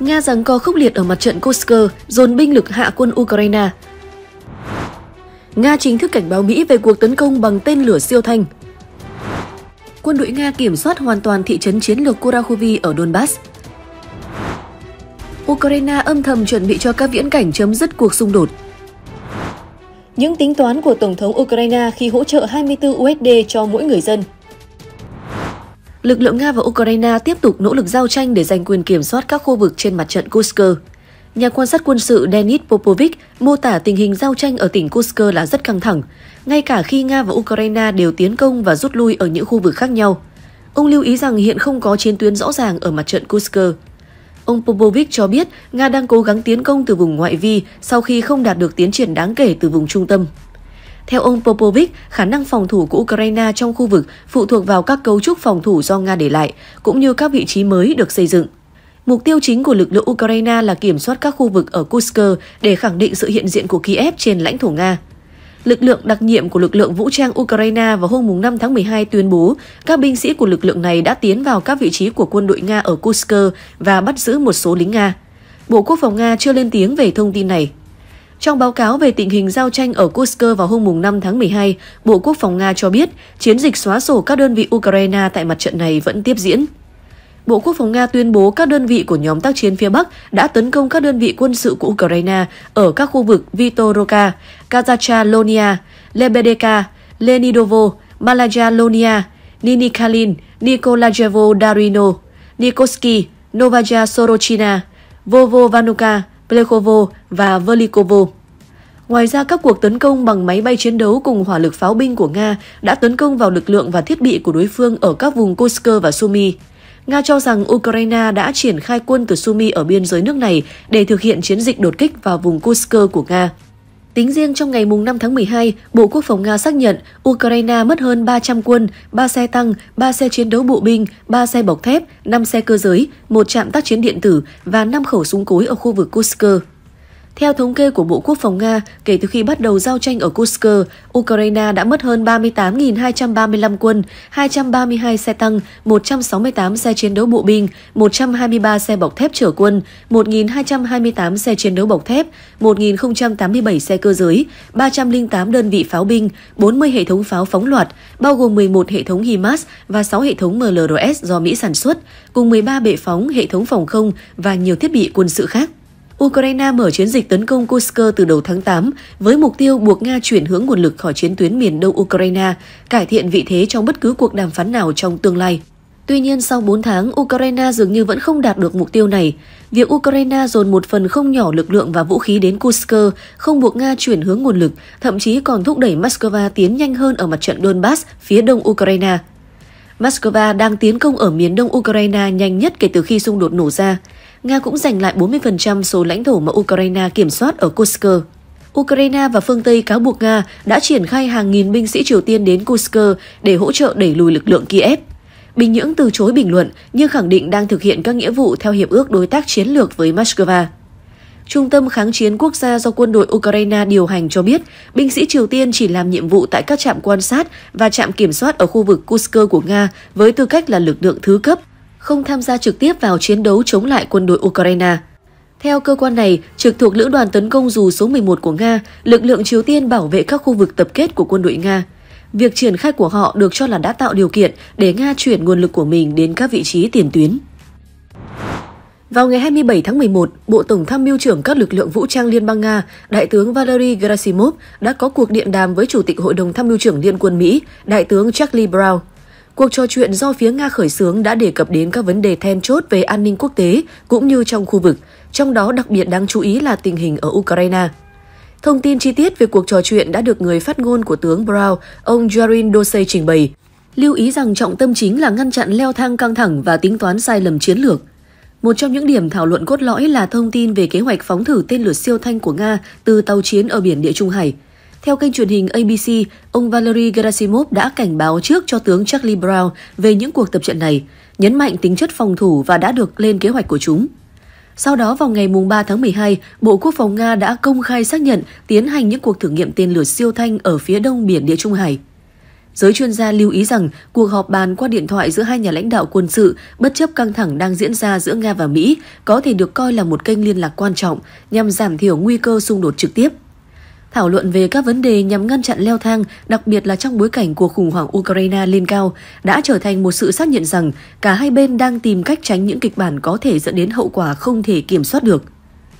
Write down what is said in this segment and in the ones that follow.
Nga rằng co khốc liệt ở mặt trận Kursk, dồn binh lực hạ quân Ukraine. Nga chính thức cảnh báo Mỹ về cuộc tấn công bằng tên lửa siêu thanh. Quân đội Nga kiểm soát hoàn toàn thị trấn chiến lược Kurakhuvy ở Donbass. Ukraine âm thầm chuẩn bị cho các viễn cảnh chấm dứt cuộc xung đột. Những tính toán của Tổng thống Ukraine khi hỗ trợ 24 USD cho mỗi người dân lực lượng Nga và Ukraine tiếp tục nỗ lực giao tranh để giành quyền kiểm soát các khu vực trên mặt trận Kursk. Nhà quan sát quân sự Denis Popovich mô tả tình hình giao tranh ở tỉnh Kursk là rất căng thẳng, ngay cả khi Nga và Ukraine đều tiến công và rút lui ở những khu vực khác nhau. Ông lưu ý rằng hiện không có chiến tuyến rõ ràng ở mặt trận Kursk. Ông Popovich cho biết Nga đang cố gắng tiến công từ vùng ngoại vi sau khi không đạt được tiến triển đáng kể từ vùng trung tâm. Theo ông Popovic, khả năng phòng thủ của Ukraine trong khu vực phụ thuộc vào các cấu trúc phòng thủ do Nga để lại, cũng như các vị trí mới được xây dựng. Mục tiêu chính của lực lượng Ukraine là kiểm soát các khu vực ở Kursk để khẳng định sự hiện diện của Kiev trên lãnh thổ Nga. Lực lượng đặc nhiệm của lực lượng vũ trang Ukraine vào hôm 5 tháng 12 tuyên bố các binh sĩ của lực lượng này đã tiến vào các vị trí của quân đội Nga ở Kursk và bắt giữ một số lính Nga. Bộ Quốc phòng Nga chưa lên tiếng về thông tin này. Trong báo cáo về tình hình giao tranh ở Kursk vào hôm 5 tháng 12, Bộ Quốc phòng Nga cho biết chiến dịch xóa sổ các đơn vị Ukraine tại mặt trận này vẫn tiếp diễn. Bộ Quốc phòng Nga tuyên bố các đơn vị của nhóm tác chiến phía Bắc đã tấn công các đơn vị quân sự của Ukraine ở các khu vực Vitoroka, Kazakhalonia, Lebedeka, Lenidovo, Malayalonia, Ninikalin, Nikolajevo Darino, Nikoski, Novaja Sorochina, Vovovanuka, Plekhovo và Velikovo. Ngoài ra, các cuộc tấn công bằng máy bay chiến đấu cùng hỏa lực pháo binh của Nga đã tấn công vào lực lượng và thiết bị của đối phương ở các vùng Kursk và Sumy. Nga cho rằng Ukraine đã triển khai quân từ Sumy ở biên giới nước này để thực hiện chiến dịch đột kích vào vùng Kursk của Nga. Tính riêng trong ngày 5 tháng 12, Bộ Quốc phòng Nga xác nhận Ukraine mất hơn 300 quân, 3 xe tăng, 3 xe chiến đấu bộ binh, 3 xe bọc thép, 5 xe cơ giới, một trạm tác chiến điện tử và 5 khẩu súng cối ở khu vực Kursk. Theo thống kê của Bộ Quốc phòng Nga, kể từ khi bắt đầu giao tranh ở Kursk, Ukraine đã mất hơn 38.235 quân, 232 xe tăng, 168 xe chiến đấu bộ binh, 123 xe bọc thép chở quân, 1.228 xe chiến đấu bọc thép, 1.087 xe cơ giới, 308 đơn vị pháo binh, 40 hệ thống pháo phóng loạt, bao gồm 11 hệ thống HIMARS và 6 hệ thống MLRS do Mỹ sản xuất, cùng 13 bệ phóng, hệ thống phòng không và nhiều thiết bị quân sự khác. Ukraine mở chiến dịch tấn công Kursk từ đầu tháng 8 với mục tiêu buộc Nga chuyển hướng nguồn lực khỏi chiến tuyến miền đông Ukraine, cải thiện vị thế trong bất cứ cuộc đàm phán nào trong tương lai. Tuy nhiên, sau 4 tháng, Ukraine dường như vẫn không đạt được mục tiêu này. Việc Ukraine dồn một phần không nhỏ lực lượng và vũ khí đến Kursk không buộc Nga chuyển hướng nguồn lực, thậm chí còn thúc đẩy Moscow tiến nhanh hơn ở mặt trận Donbass phía đông Ukraine. Moscow đang tiến công ở miền đông Ukraine nhanh nhất kể từ khi xung đột nổ ra. Nga cũng giành lại 40% số lãnh thổ mà Ukraine kiểm soát ở Kursk. Ukraine và phương Tây cáo buộc Nga đã triển khai hàng nghìn binh sĩ Triều Tiên đến Kursk để hỗ trợ đẩy lùi lực lượng Kiev. Bình Nhưỡng từ chối bình luận nhưng khẳng định đang thực hiện các nghĩa vụ theo Hiệp ước Đối tác Chiến lược với Moscow. Trung tâm Kháng chiến Quốc gia do quân đội Ukraine điều hành cho biết, binh sĩ Triều Tiên chỉ làm nhiệm vụ tại các trạm quan sát và trạm kiểm soát ở khu vực Kursk của Nga với tư cách là lực lượng thứ cấp, không tham gia trực tiếp vào chiến đấu chống lại quân đội Ukraine. Theo cơ quan này, trực thuộc Lữ đoàn tấn công dù số 11 của Nga, lực lượng Triều Tiên bảo vệ các khu vực tập kết của quân đội Nga. Việc triển khai của họ được cho là đã tạo điều kiện để Nga chuyển nguồn lực của mình đến các vị trí tiền tuyến. Vào ngày 27 tháng 11, Bộ Tổng tham mưu trưởng các lực lượng vũ trang Liên bang Nga, Đại tướng Valery Gerasimov đã có cuộc điện đàm với Chủ tịch Hội đồng tham mưu trưởng Liên quân Mỹ, Đại tướng Charlie Brown. Cuộc trò chuyện do phía Nga khởi xướng đã đề cập đến các vấn đề then chốt về an ninh quốc tế cũng như trong khu vực, trong đó đặc biệt đáng chú ý là tình hình ở Ukraine. Thông tin chi tiết về cuộc trò chuyện đã được người phát ngôn của tướng Brown, ông Jarin Dosey trình bày. Lưu ý rằng trọng tâm chính là ngăn chặn leo thang căng thẳng và tính toán sai lầm chiến lược. Một trong những điểm thảo luận cốt lõi là thông tin về kế hoạch phóng thử tên lửa siêu thanh của Nga từ tàu chiến ở biển Địa Trung Hải – theo kênh truyền hình ABC, ông Valery Gerasimov đã cảnh báo trước cho tướng Charlie Brown về những cuộc tập trận này, nhấn mạnh tính chất phòng thủ và đã được lên kế hoạch của chúng. Sau đó vào ngày 3 tháng 12, Bộ Quốc phòng Nga đã công khai xác nhận tiến hành những cuộc thử nghiệm tên lửa siêu thanh ở phía đông biển Địa Trung Hải. Giới chuyên gia lưu ý rằng cuộc họp bàn qua điện thoại giữa hai nhà lãnh đạo quân sự bất chấp căng thẳng đang diễn ra giữa Nga và Mỹ có thể được coi là một kênh liên lạc quan trọng nhằm giảm thiểu nguy cơ xung đột trực tiếp thảo luận về các vấn đề nhằm ngăn chặn leo thang, đặc biệt là trong bối cảnh cuộc khủng hoảng Ukraine lên cao, đã trở thành một sự xác nhận rằng cả hai bên đang tìm cách tránh những kịch bản có thể dẫn đến hậu quả không thể kiểm soát được.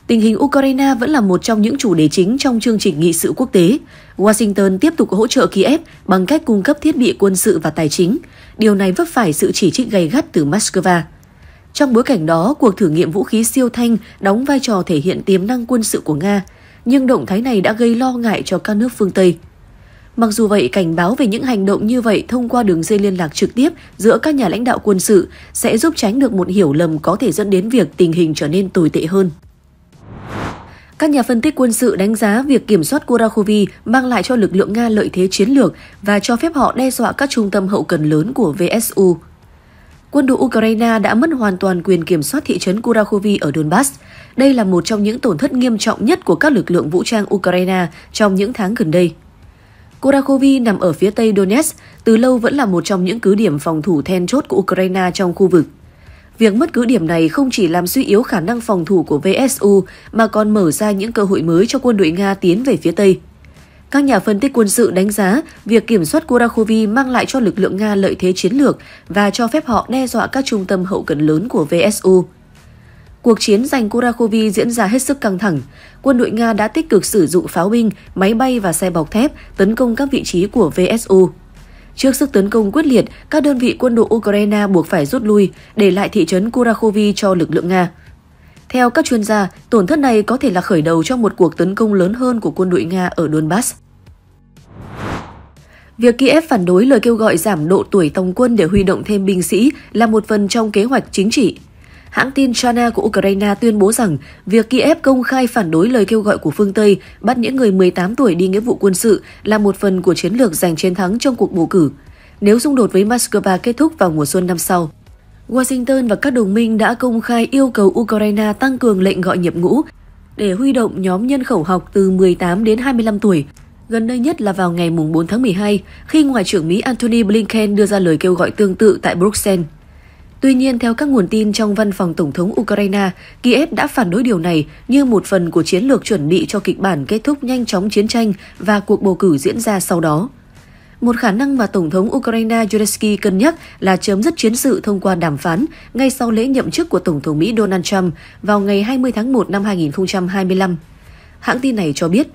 Tình hình Ukraine vẫn là một trong những chủ đề chính trong chương trình nghị sự quốc tế. Washington tiếp tục hỗ trợ Kiev bằng cách cung cấp thiết bị quân sự và tài chính. Điều này vấp phải sự chỉ trích gay gắt từ Moscow. Trong bối cảnh đó, cuộc thử nghiệm vũ khí siêu thanh đóng vai trò thể hiện tiềm năng quân sự của Nga – nhưng động thái này đã gây lo ngại cho các nước phương Tây. Mặc dù vậy, cảnh báo về những hành động như vậy thông qua đường dây liên lạc trực tiếp giữa các nhà lãnh đạo quân sự sẽ giúp tránh được một hiểu lầm có thể dẫn đến việc tình hình trở nên tồi tệ hơn. Các nhà phân tích quân sự đánh giá việc kiểm soát Kurakovi mang lại cho lực lượng Nga lợi thế chiến lược và cho phép họ đe dọa các trung tâm hậu cần lớn của VSU quân đội Ukraine đã mất hoàn toàn quyền kiểm soát thị trấn Kurakovi ở Donbass. Đây là một trong những tổn thất nghiêm trọng nhất của các lực lượng vũ trang Ukraine trong những tháng gần đây. Kurakovi nằm ở phía tây Donetsk, từ lâu vẫn là một trong những cứ điểm phòng thủ then chốt của Ukraine trong khu vực. Việc mất cứ điểm này không chỉ làm suy yếu khả năng phòng thủ của VSU mà còn mở ra những cơ hội mới cho quân đội Nga tiến về phía Tây. Các nhà phân tích quân sự đánh giá việc kiểm soát Kurakovi mang lại cho lực lượng Nga lợi thế chiến lược và cho phép họ đe dọa các trung tâm hậu cần lớn của VSU. Cuộc chiến giành Kurakovi diễn ra hết sức căng thẳng. Quân đội Nga đã tích cực sử dụng pháo binh, máy bay và xe bọc thép tấn công các vị trí của VSU. Trước sức tấn công quyết liệt, các đơn vị quân đội Ukraine buộc phải rút lui, để lại thị trấn Kurakovi cho lực lượng Nga. Theo các chuyên gia, tổn thất này có thể là khởi đầu cho một cuộc tấn công lớn hơn của quân đội Nga ở Donbass. Việc Kiev phản đối lời kêu gọi giảm độ tuổi tòng quân để huy động thêm binh sĩ là một phần trong kế hoạch chính trị. Hãng tin Chana của Ukraine tuyên bố rằng việc Kiev công khai phản đối lời kêu gọi của phương Tây bắt những người 18 tuổi đi nghĩa vụ quân sự là một phần của chiến lược giành chiến thắng trong cuộc bầu cử, nếu xung đột với Moscow kết thúc vào mùa xuân năm sau. Washington và các đồng minh đã công khai yêu cầu Ukraine tăng cường lệnh gọi nhập ngũ để huy động nhóm nhân khẩu học từ 18 đến 25 tuổi Gần đây nhất là vào ngày 4 tháng 12, khi Ngoại trưởng Mỹ Antony Blinken đưa ra lời kêu gọi tương tự tại Bruxelles. Tuy nhiên, theo các nguồn tin trong văn phòng Tổng thống Ukraine, Kiev đã phản đối điều này như một phần của chiến lược chuẩn bị cho kịch bản kết thúc nhanh chóng chiến tranh và cuộc bầu cử diễn ra sau đó. Một khả năng mà Tổng thống Ukraine Zelensky cân nhắc là chấm dứt chiến sự thông qua đàm phán ngay sau lễ nhậm chức của Tổng thống Mỹ Donald Trump vào ngày 20 tháng 1 năm 2025. Hãng tin này cho biết,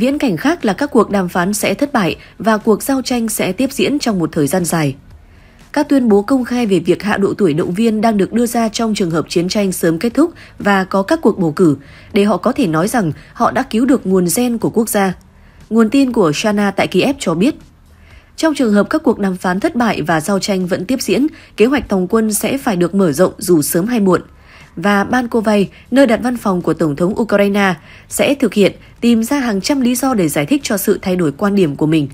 Viễn cảnh khác là các cuộc đàm phán sẽ thất bại và cuộc giao tranh sẽ tiếp diễn trong một thời gian dài. Các tuyên bố công khai về việc hạ độ tuổi động viên đang được đưa ra trong trường hợp chiến tranh sớm kết thúc và có các cuộc bầu cử, để họ có thể nói rằng họ đã cứu được nguồn gen của quốc gia. Nguồn tin của Shana tại Kiev cho biết, trong trường hợp các cuộc đàm phán thất bại và giao tranh vẫn tiếp diễn, kế hoạch tổng quân sẽ phải được mở rộng dù sớm hay muộn – và Bankovay, nơi đặt văn phòng của Tổng thống Ukraine, sẽ thực hiện tìm ra hàng trăm lý do để giải thích cho sự thay đổi quan điểm của mình.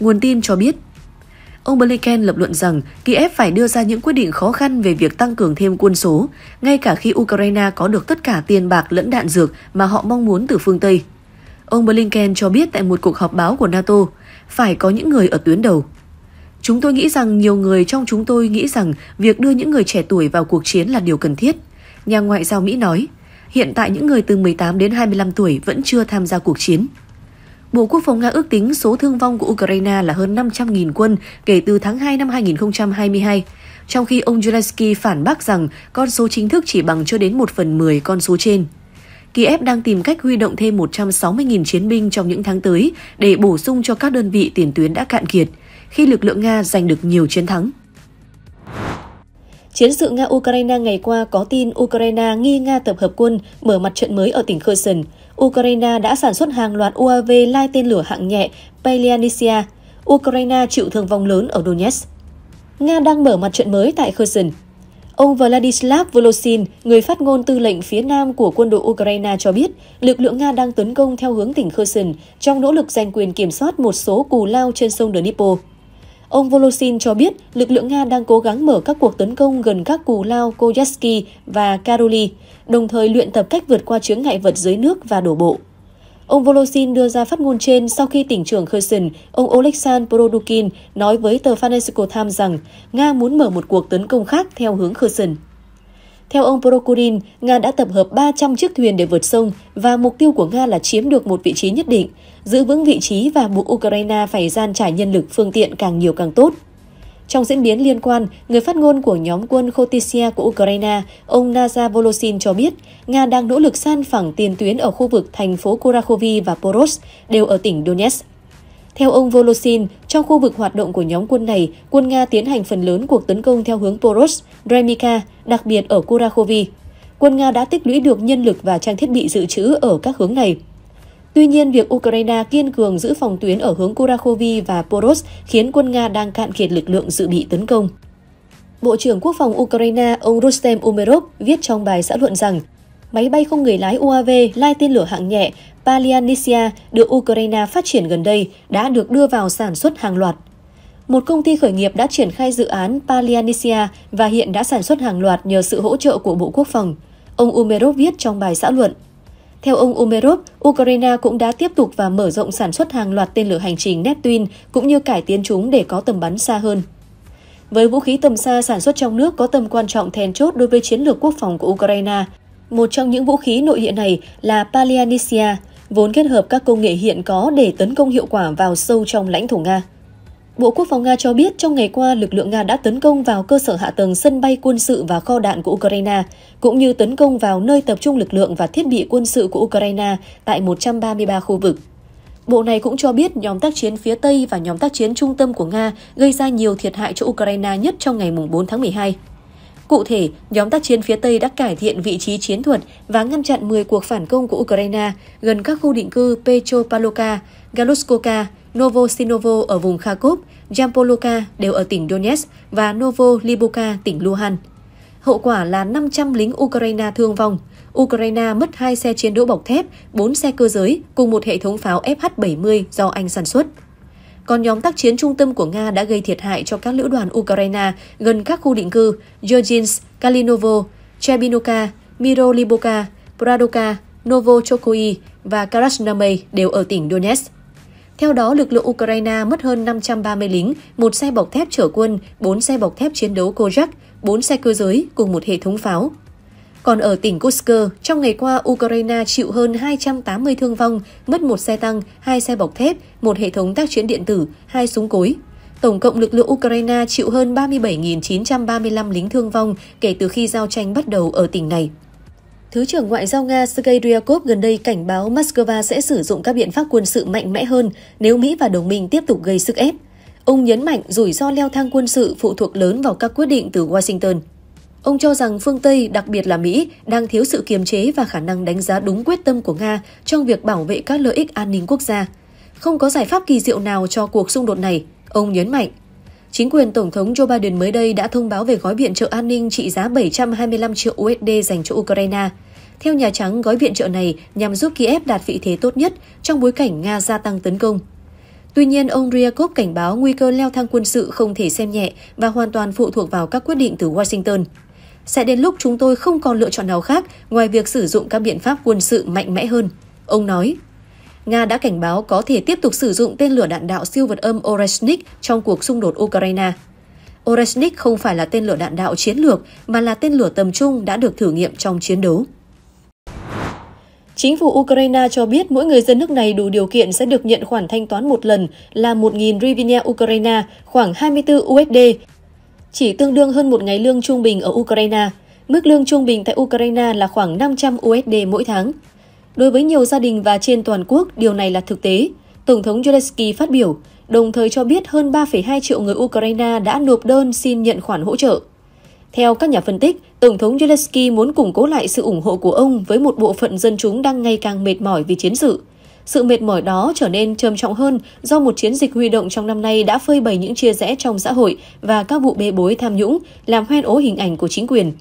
Nguồn tin cho biết, ông Blinken lập luận rằng Kiev phải đưa ra những quyết định khó khăn về việc tăng cường thêm quân số, ngay cả khi Ukraine có được tất cả tiền bạc lẫn đạn dược mà họ mong muốn từ phương Tây. Ông Blinken cho biết tại một cuộc họp báo của NATO, phải có những người ở tuyến đầu. Chúng tôi nghĩ rằng nhiều người trong chúng tôi nghĩ rằng việc đưa những người trẻ tuổi vào cuộc chiến là điều cần thiết, nhà ngoại giao Mỹ nói, hiện tại những người từ 18 đến 25 tuổi vẫn chưa tham gia cuộc chiến. Bộ Quốc phòng Nga ước tính số thương vong của Ukraine là hơn 500.000 quân kể từ tháng 2 năm 2022, trong khi ông Zelensky phản bác rằng con số chính thức chỉ bằng chưa đến 1 phần 10 con số trên. Kiev đang tìm cách huy động thêm 160.000 chiến binh trong những tháng tới để bổ sung cho các đơn vị tiền tuyến đã cạn kiệt, khi lực lượng Nga giành được nhiều chiến thắng. Chiến sự Nga-Ukraine ngày qua có tin Ukraine nghi Nga tập hợp quân mở mặt trận mới ở tỉnh Kherson. Ukraine đã sản xuất hàng loạt UAV lai tên lửa hạng nhẹ Pelianisia. Ukraine chịu thương vong lớn ở Donetsk. Nga đang mở mặt trận mới tại Kherson. Ông Vladislav volosin người phát ngôn tư lệnh phía nam của quân đội Ukraine cho biết, lực lượng Nga đang tấn công theo hướng tỉnh Kherson trong nỗ lực giành quyền kiểm soát một số cù lao trên sông Dnipro. Ông Volosin cho biết lực lượng Nga đang cố gắng mở các cuộc tấn công gần các cù lao Koyetsky và Karoly, đồng thời luyện tập cách vượt qua chướng ngại vật dưới nước và đổ bộ. Ông Volosin đưa ra phát ngôn trên sau khi tỉnh trưởng Kherson, ông Oleksandr Produkin, nói với tờ Financial Times rằng Nga muốn mở một cuộc tấn công khác theo hướng Kherson. Theo ông Prokhurin, Nga đã tập hợp 300 chiếc thuyền để vượt sông và mục tiêu của Nga là chiếm được một vị trí nhất định, giữ vững vị trí và buộc Ukraine phải gian trải nhân lực phương tiện càng nhiều càng tốt. Trong diễn biến liên quan, người phát ngôn của nhóm quân Khotisia của Ukraine, ông Naza Volosin cho biết, Nga đang nỗ lực san phẳng tiền tuyến ở khu vực thành phố Kurakhovi và Poros, đều ở tỉnh Donetsk. Theo ông Volosin, trong khu vực hoạt động của nhóm quân này, quân Nga tiến hành phần lớn cuộc tấn công theo hướng Poros, Remika, đặc biệt ở Kurakhovi. Quân Nga đã tích lũy được nhân lực và trang thiết bị dự trữ ở các hướng này. Tuy nhiên, việc Ukraine kiên cường giữ phòng tuyến ở hướng Kurakhovi và Poros khiến quân Nga đang cạn kiệt lực lượng dự bị tấn công. Bộ trưởng Quốc phòng Ukraine ông Rostem Umerov viết trong bài xã luận rằng máy bay không người lái UAV lai tên lửa hạng nhẹ Palianisia được Ukraine phát triển gần đây đã được đưa vào sản xuất hàng loạt. Một công ty khởi nghiệp đã triển khai dự án Palianisia và hiện đã sản xuất hàng loạt nhờ sự hỗ trợ của Bộ Quốc phòng, ông Umerov viết trong bài xã luận. Theo ông Umerov, Ukraine cũng đã tiếp tục và mở rộng sản xuất hàng loạt tên lửa hành trình Neptune cũng như cải tiến chúng để có tầm bắn xa hơn. Với vũ khí tầm xa sản xuất trong nước có tầm quan trọng then chốt đối với chiến lược quốc phòng của Ukraine, một trong những vũ khí nội địa này là Palianisia vốn kết hợp các công nghệ hiện có để tấn công hiệu quả vào sâu trong lãnh thổ Nga. Bộ Quốc phòng Nga cho biết trong ngày qua, lực lượng Nga đã tấn công vào cơ sở hạ tầng sân bay quân sự và kho đạn của Ukraine, cũng như tấn công vào nơi tập trung lực lượng và thiết bị quân sự của Ukraine tại 133 khu vực. Bộ này cũng cho biết nhóm tác chiến phía Tây và nhóm tác chiến trung tâm của Nga gây ra nhiều thiệt hại cho Ukraine nhất trong ngày 4 tháng 12. Cụ thể, nhóm tác chiến phía Tây đã cải thiện vị trí chiến thuật và ngăn chặn 10 cuộc phản công của Ukraine gần các khu định cư Petropavlovka, Galuskoka, Novosinovo ở vùng Kharkov, Yampoloka đều ở tỉnh Donetsk và Novoliboka tỉnh Luhansk. Hậu quả là 500 lính Ukraine thương vong. Ukraine mất 2 xe chiến đấu bọc thép, 4 xe cơ giới cùng một hệ thống pháo FH-70 do Anh sản xuất còn nhóm tác chiến trung tâm của Nga đã gây thiệt hại cho các lữ đoàn Ukraine gần các khu định cư Georgins, Kalinovo, Chebinoka, Miroliboka, Pradoka, Novochokoi và Krasnamay đều ở tỉnh Donetsk. Theo đó, lực lượng Ukraine mất hơn 530 lính, một xe bọc thép chở quân, 4 xe bọc thép chiến đấu Kozak, 4 xe cơ giới cùng một hệ thống pháo. Còn ở tỉnh Kursk, trong ngày qua, Ukraine chịu hơn 280 thương vong, mất một xe tăng, hai xe bọc thép, một hệ thống tác chiến điện tử, hai súng cối. Tổng cộng lực lượng Ukraine chịu hơn 37.935 lính thương vong kể từ khi giao tranh bắt đầu ở tỉnh này. Thứ trưởng Ngoại giao Nga Sergei Ryakov gần đây cảnh báo Moscow sẽ sử dụng các biện pháp quân sự mạnh mẽ hơn nếu Mỹ và đồng minh tiếp tục gây sức ép. Ông nhấn mạnh rủi ro leo thang quân sự phụ thuộc lớn vào các quyết định từ Washington. Ông cho rằng phương Tây, đặc biệt là Mỹ, đang thiếu sự kiềm chế và khả năng đánh giá đúng quyết tâm của Nga trong việc bảo vệ các lợi ích an ninh quốc gia. Không có giải pháp kỳ diệu nào cho cuộc xung đột này, ông nhấn mạnh. Chính quyền Tổng thống Joe Biden mới đây đã thông báo về gói viện trợ an ninh trị giá 725 triệu USD dành cho Ukraine. Theo Nhà Trắng, gói viện trợ này nhằm giúp Kiev đạt vị thế tốt nhất trong bối cảnh Nga gia tăng tấn công. Tuy nhiên, ông Ryakov cảnh báo nguy cơ leo thang quân sự không thể xem nhẹ và hoàn toàn phụ thuộc vào các quyết định từ Washington sẽ đến lúc chúng tôi không còn lựa chọn nào khác ngoài việc sử dụng các biện pháp quân sự mạnh mẽ hơn, ông nói. Nga đã cảnh báo có thể tiếp tục sử dụng tên lửa đạn đạo siêu vật âm Oreshnik trong cuộc xung đột Ukraine. Oreshnik không phải là tên lửa đạn đạo chiến lược mà là tên lửa tầm trung đã được thử nghiệm trong chiến đấu. Chính phủ Ukraine cho biết mỗi người dân nước này đủ điều kiện sẽ được nhận khoản thanh toán một lần là 1.000 hryvnia Ukraine, khoảng 24 USD, chỉ tương đương hơn một ngày lương trung bình ở Ukraine. Mức lương trung bình tại Ukraine là khoảng 500 USD mỗi tháng. Đối với nhiều gia đình và trên toàn quốc, điều này là thực tế. Tổng thống Zelensky phát biểu, đồng thời cho biết hơn 3,2 triệu người Ukraine đã nộp đơn xin nhận khoản hỗ trợ. Theo các nhà phân tích, Tổng thống Zelensky muốn củng cố lại sự ủng hộ của ông với một bộ phận dân chúng đang ngày càng mệt mỏi vì chiến sự. Sự mệt mỏi đó trở nên trầm trọng hơn do một chiến dịch huy động trong năm nay đã phơi bày những chia rẽ trong xã hội và các vụ bê bối tham nhũng, làm hoen ố hình ảnh của chính quyền.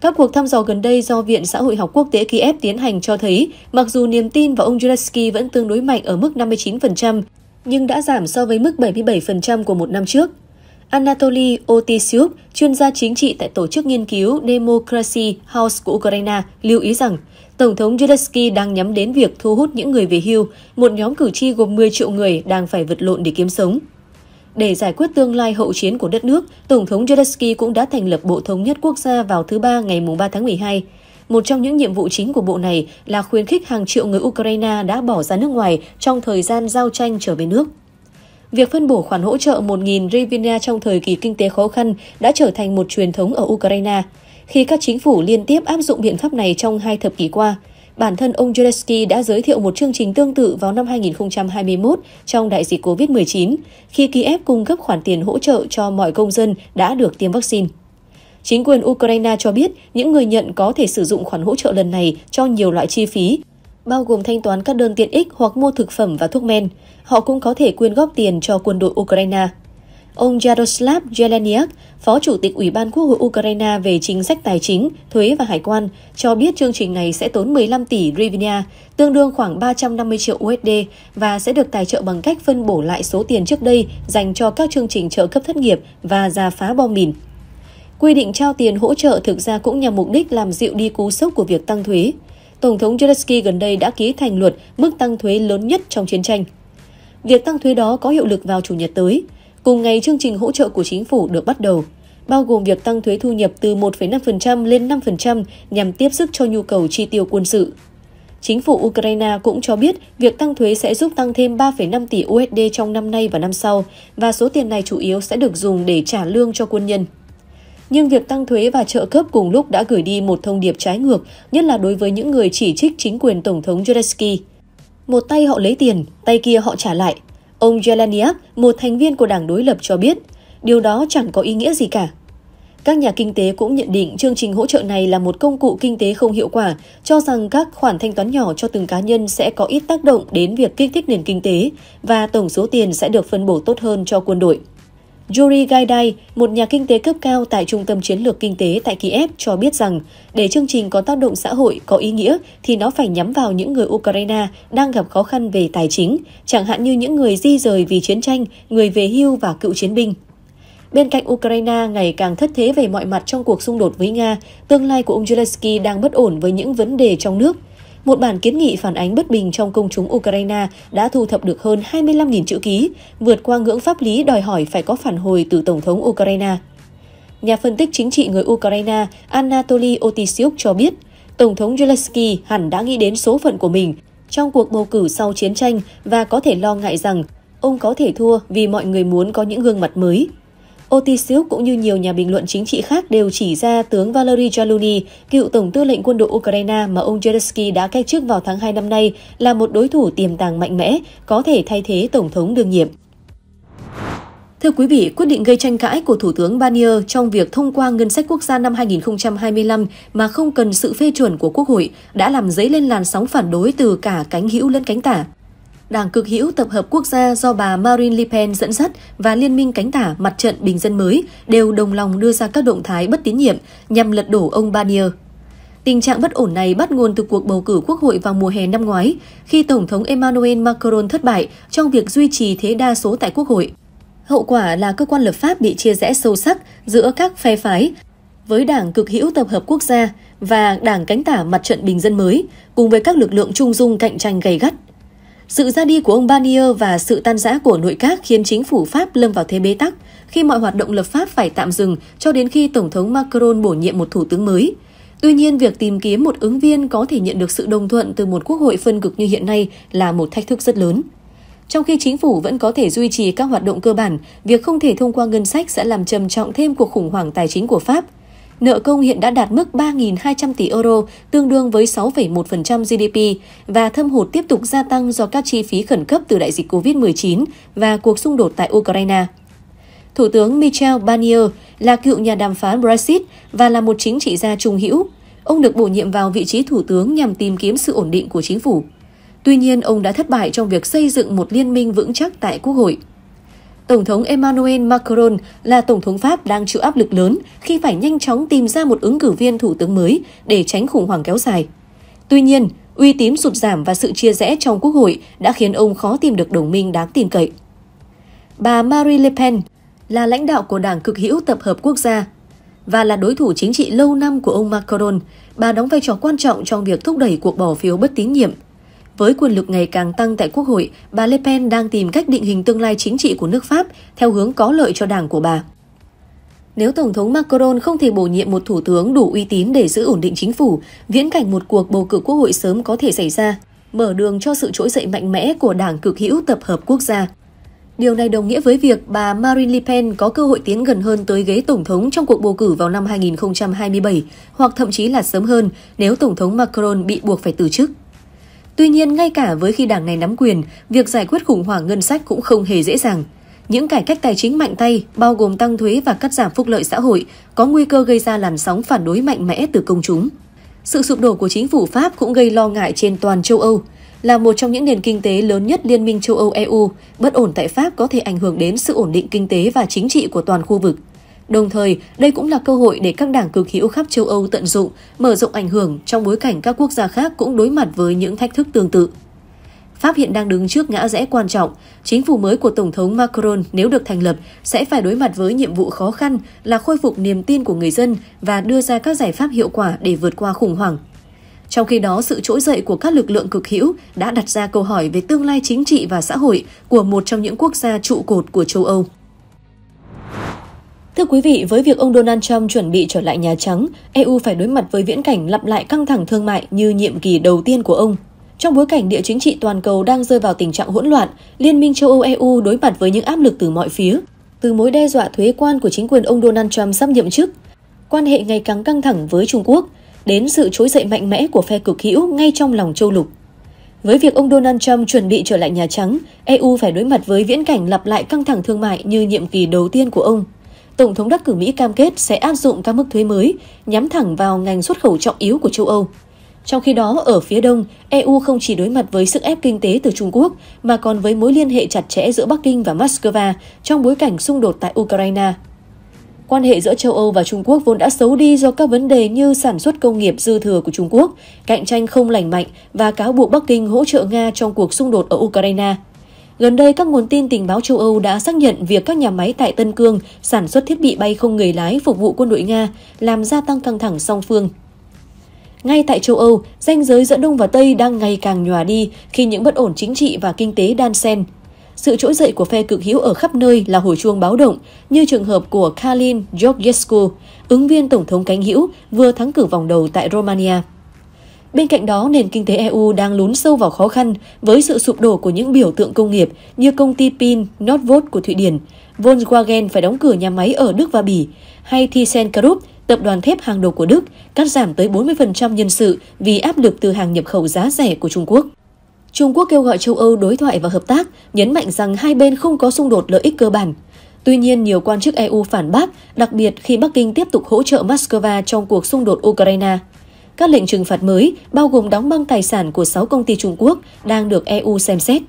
Các cuộc thăm dò gần đây do Viện Xã hội học quốc tế Kiev tiến hành cho thấy, mặc dù niềm tin vào ông Zelensky vẫn tương đối mạnh ở mức 59%, nhưng đã giảm so với mức 77% của một năm trước. Anatoly Otisyuk, chuyên gia chính trị tại tổ chức nghiên cứu Democracy House của Ukraine, lưu ý rằng Tổng thống Zelensky đang nhắm đến việc thu hút những người về hưu, một nhóm cử tri gồm 10 triệu người đang phải vật lộn để kiếm sống. Để giải quyết tương lai hậu chiến của đất nước, Tổng thống Zelensky cũng đã thành lập Bộ Thống nhất Quốc gia vào thứ Ba ngày 3 tháng 12. Một trong những nhiệm vụ chính của bộ này là khuyến khích hàng triệu người Ukraine đã bỏ ra nước ngoài trong thời gian giao tranh trở về nước. Việc phân bổ khoản hỗ trợ 1.000 hryvnia trong thời kỳ kinh tế khó khăn đã trở thành một truyền thống ở Ukraine. Khi các chính phủ liên tiếp áp dụng biện pháp này trong hai thập kỷ qua, bản thân ông Zelensky đã giới thiệu một chương trình tương tự vào năm 2021 trong đại dịch COVID-19, khi Kiev cung cấp khoản tiền hỗ trợ cho mọi công dân đã được tiêm vaccine. Chính quyền Ukraine cho biết những người nhận có thể sử dụng khoản hỗ trợ lần này cho nhiều loại chi phí, bao gồm thanh toán các đơn tiện ích hoặc mua thực phẩm và thuốc men. Họ cũng có thể quyên góp tiền cho quân đội Ukraine. Ông Yaroslav Jeleniak, Phó Chủ tịch Ủy ban Quốc hội Ukraine về chính sách tài chính, thuế và hải quan, cho biết chương trình này sẽ tốn 15 tỷ hryvnia, tương đương khoảng 350 triệu USD và sẽ được tài trợ bằng cách phân bổ lại số tiền trước đây dành cho các chương trình trợ cấp thất nghiệp và giả phá bom mìn. Quy định trao tiền hỗ trợ thực ra cũng nhằm mục đích làm dịu đi cú sốc của việc tăng thuế. Tổng thống Zelensky gần đây đã ký thành luật mức tăng thuế lớn nhất trong chiến tranh. Việc tăng thuế đó có hiệu lực vào Chủ nhật tới – Cùng ngày, chương trình hỗ trợ của chính phủ được bắt đầu, bao gồm việc tăng thuế thu nhập từ 1,5% lên 5% nhằm tiếp sức cho nhu cầu chi tiêu quân sự. Chính phủ Ukraine cũng cho biết việc tăng thuế sẽ giúp tăng thêm 3,5 tỷ USD trong năm nay và năm sau, và số tiền này chủ yếu sẽ được dùng để trả lương cho quân nhân. Nhưng việc tăng thuế và trợ cấp cùng lúc đã gửi đi một thông điệp trái ngược, nhất là đối với những người chỉ trích chính quyền Tổng thống Zelensky. Một tay họ lấy tiền, tay kia họ trả lại, Ông Jelaniak, một thành viên của đảng đối lập cho biết, điều đó chẳng có ý nghĩa gì cả. Các nhà kinh tế cũng nhận định chương trình hỗ trợ này là một công cụ kinh tế không hiệu quả, cho rằng các khoản thanh toán nhỏ cho từng cá nhân sẽ có ít tác động đến việc kích thích nền kinh tế và tổng số tiền sẽ được phân bổ tốt hơn cho quân đội. Yuri Gaidai, một nhà kinh tế cấp cao tại Trung tâm Chiến lược Kinh tế tại Kiev cho biết rằng để chương trình có tác động xã hội có ý nghĩa thì nó phải nhắm vào những người Ukraine đang gặp khó khăn về tài chính, chẳng hạn như những người di rời vì chiến tranh, người về hưu và cựu chiến binh. Bên cạnh Ukraine ngày càng thất thế về mọi mặt trong cuộc xung đột với Nga, tương lai của ông Zelensky đang bất ổn với những vấn đề trong nước một bản kiến nghị phản ánh bất bình trong công chúng Ukraine đã thu thập được hơn 25.000 chữ ký, vượt qua ngưỡng pháp lý đòi hỏi phải có phản hồi từ Tổng thống Ukraine. Nhà phân tích chính trị người Ukraine Anatoly Otisyuk cho biết, Tổng thống Zelensky hẳn đã nghĩ đến số phận của mình trong cuộc bầu cử sau chiến tranh và có thể lo ngại rằng ông có thể thua vì mọi người muốn có những gương mặt mới. Otisiuk cũng như nhiều nhà bình luận chính trị khác đều chỉ ra tướng Valery Zaluni, cựu tổng tư lệnh quân đội Ukraine mà ông Zelensky đã cách chức vào tháng 2 năm nay, là một đối thủ tiềm tàng mạnh mẽ, có thể thay thế tổng thống đương nhiệm. Thưa quý vị, quyết định gây tranh cãi của Thủ tướng Barnier trong việc thông qua ngân sách quốc gia năm 2025 mà không cần sự phê chuẩn của Quốc hội đã làm dấy lên làn sóng phản đối từ cả cánh hữu lẫn cánh tả. Đảng cực hữu tập hợp quốc gia do bà Marine Le Pen dẫn dắt và Liên minh cánh tả mặt trận bình dân mới đều đồng lòng đưa ra các động thái bất tín nhiệm nhằm lật đổ ông Barnier. Tình trạng bất ổn này bắt nguồn từ cuộc bầu cử quốc hội vào mùa hè năm ngoái, khi Tổng thống Emmanuel Macron thất bại trong việc duy trì thế đa số tại quốc hội. Hậu quả là cơ quan lập pháp bị chia rẽ sâu sắc giữa các phe phái, với Đảng cực hữu tập hợp quốc gia và Đảng cánh tả mặt trận bình dân mới, cùng với các lực lượng trung dung cạnh tranh gay gắt. Sự ra đi của ông Barnier và sự tan rã của nội các khiến chính phủ Pháp lâm vào thế bế tắc khi mọi hoạt động lập pháp phải tạm dừng cho đến khi Tổng thống Macron bổ nhiệm một thủ tướng mới. Tuy nhiên, việc tìm kiếm một ứng viên có thể nhận được sự đồng thuận từ một quốc hội phân cực như hiện nay là một thách thức rất lớn. Trong khi chính phủ vẫn có thể duy trì các hoạt động cơ bản, việc không thể thông qua ngân sách sẽ làm trầm trọng thêm cuộc khủng hoảng tài chính của Pháp – Nợ công hiện đã đạt mức 3.200 tỷ euro, tương đương với 6,1% GDP, và thâm hụt tiếp tục gia tăng do các chi phí khẩn cấp từ đại dịch COVID-19 và cuộc xung đột tại Ukraine. Thủ tướng Michel Barnier là cựu nhà đàm phán Brexit và là một chính trị gia trung hữu. Ông được bổ nhiệm vào vị trí thủ tướng nhằm tìm kiếm sự ổn định của chính phủ. Tuy nhiên, ông đã thất bại trong việc xây dựng một liên minh vững chắc tại Quốc hội. Tổng thống Emmanuel Macron là tổng thống Pháp đang chịu áp lực lớn khi phải nhanh chóng tìm ra một ứng cử viên thủ tướng mới để tránh khủng hoảng kéo dài. Tuy nhiên, uy tín sụt giảm và sự chia rẽ trong quốc hội đã khiến ông khó tìm được đồng minh đáng tin cậy. Bà Marie Le Pen là lãnh đạo của Đảng cực hữu tập hợp quốc gia và là đối thủ chính trị lâu năm của ông Macron. Bà đóng vai trò quan trọng trong việc thúc đẩy cuộc bỏ phiếu bất tín nhiệm với quyền lực ngày càng tăng tại Quốc hội, bà Le Pen đang tìm cách định hình tương lai chính trị của nước Pháp theo hướng có lợi cho đảng của bà. Nếu Tổng thống Macron không thể bổ nhiệm một thủ tướng đủ uy tín để giữ ổn định chính phủ, viễn cảnh một cuộc bầu cử quốc hội sớm có thể xảy ra, mở đường cho sự trỗi dậy mạnh mẽ của đảng cực hữu tập hợp quốc gia. Điều này đồng nghĩa với việc bà Marine Le Pen có cơ hội tiến gần hơn tới ghế tổng thống trong cuộc bầu cử vào năm 2027 hoặc thậm chí là sớm hơn nếu tổng thống Macron bị buộc phải từ chức. Tuy nhiên, ngay cả với khi đảng này nắm quyền, việc giải quyết khủng hoảng ngân sách cũng không hề dễ dàng. Những cải cách tài chính mạnh tay, bao gồm tăng thuế và cắt giảm phúc lợi xã hội, có nguy cơ gây ra làn sóng phản đối mạnh mẽ từ công chúng. Sự sụp đổ của chính phủ Pháp cũng gây lo ngại trên toàn châu Âu. Là một trong những nền kinh tế lớn nhất Liên minh châu Âu EU, bất ổn tại Pháp có thể ảnh hưởng đến sự ổn định kinh tế và chính trị của toàn khu vực. Đồng thời, đây cũng là cơ hội để các đảng cực hữu khắp châu Âu tận dụng, mở rộng ảnh hưởng trong bối cảnh các quốc gia khác cũng đối mặt với những thách thức tương tự. Pháp hiện đang đứng trước ngã rẽ quan trọng. Chính phủ mới của Tổng thống Macron nếu được thành lập sẽ phải đối mặt với nhiệm vụ khó khăn là khôi phục niềm tin của người dân và đưa ra các giải pháp hiệu quả để vượt qua khủng hoảng. Trong khi đó, sự trỗi dậy của các lực lượng cực hữu đã đặt ra câu hỏi về tương lai chính trị và xã hội của một trong những quốc gia trụ cột của châu Âu. Thưa quý vị, với việc ông Donald Trump chuẩn bị trở lại Nhà Trắng, EU phải đối mặt với viễn cảnh lặp lại căng thẳng thương mại như nhiệm kỳ đầu tiên của ông. Trong bối cảnh địa chính trị toàn cầu đang rơi vào tình trạng hỗn loạn, Liên minh châu Âu EU đối mặt với những áp lực từ mọi phía, từ mối đe dọa thuế quan của chính quyền ông Donald Trump sắp nhậm chức, quan hệ ngày càng căng thẳng với Trung Quốc, đến sự trỗi dậy mạnh mẽ của phe cực hữu ngay trong lòng châu lục. Với việc ông Donald Trump chuẩn bị trở lại Nhà Trắng, EU phải đối mặt với viễn cảnh lặp lại căng thẳng thương mại như nhiệm kỳ đầu tiên của ông. Tổng thống đắc cử Mỹ cam kết sẽ áp dụng các mức thuế mới nhắm thẳng vào ngành xuất khẩu trọng yếu của châu Âu. Trong khi đó, ở phía đông, EU không chỉ đối mặt với sức ép kinh tế từ Trung Quốc mà còn với mối liên hệ chặt chẽ giữa Bắc Kinh và Moscow trong bối cảnh xung đột tại Ukraine. Quan hệ giữa châu Âu và Trung Quốc vốn đã xấu đi do các vấn đề như sản xuất công nghiệp dư thừa của Trung Quốc, cạnh tranh không lành mạnh và cáo buộc Bắc Kinh hỗ trợ Nga trong cuộc xung đột ở Ukraine. Gần đây, các nguồn tin tình báo châu Âu đã xác nhận việc các nhà máy tại Tân Cương sản xuất thiết bị bay không người lái phục vụ quân đội Nga, làm gia tăng căng thẳng song phương. Ngay tại châu Âu, ranh giới giữa Đông và Tây đang ngày càng nhòa đi khi những bất ổn chính trị và kinh tế đan xen. Sự trỗi dậy của phe cực hữu ở khắp nơi là hồi chuông báo động, như trường hợp của Kalin Georgescu, ứng viên tổng thống cánh hữu vừa thắng cử vòng đầu tại Romania. Bên cạnh đó, nền kinh tế EU đang lún sâu vào khó khăn với sự sụp đổ của những biểu tượng công nghiệp như công ty pin Nordvolt của Thụy Điển, Volkswagen phải đóng cửa nhà máy ở Đức và Bỉ, hay Thyssenkrupp tập đoàn thép hàng đầu của Đức, cắt giảm tới 40% nhân sự vì áp lực từ hàng nhập khẩu giá rẻ của Trung Quốc. Trung Quốc kêu gọi châu Âu đối thoại và hợp tác, nhấn mạnh rằng hai bên không có xung đột lợi ích cơ bản. Tuy nhiên, nhiều quan chức EU phản bác, đặc biệt khi Bắc Kinh tiếp tục hỗ trợ Moscow trong cuộc xung đột Ukraine các lệnh trừng phạt mới bao gồm đóng băng tài sản của 6 công ty Trung Quốc đang được EU xem xét.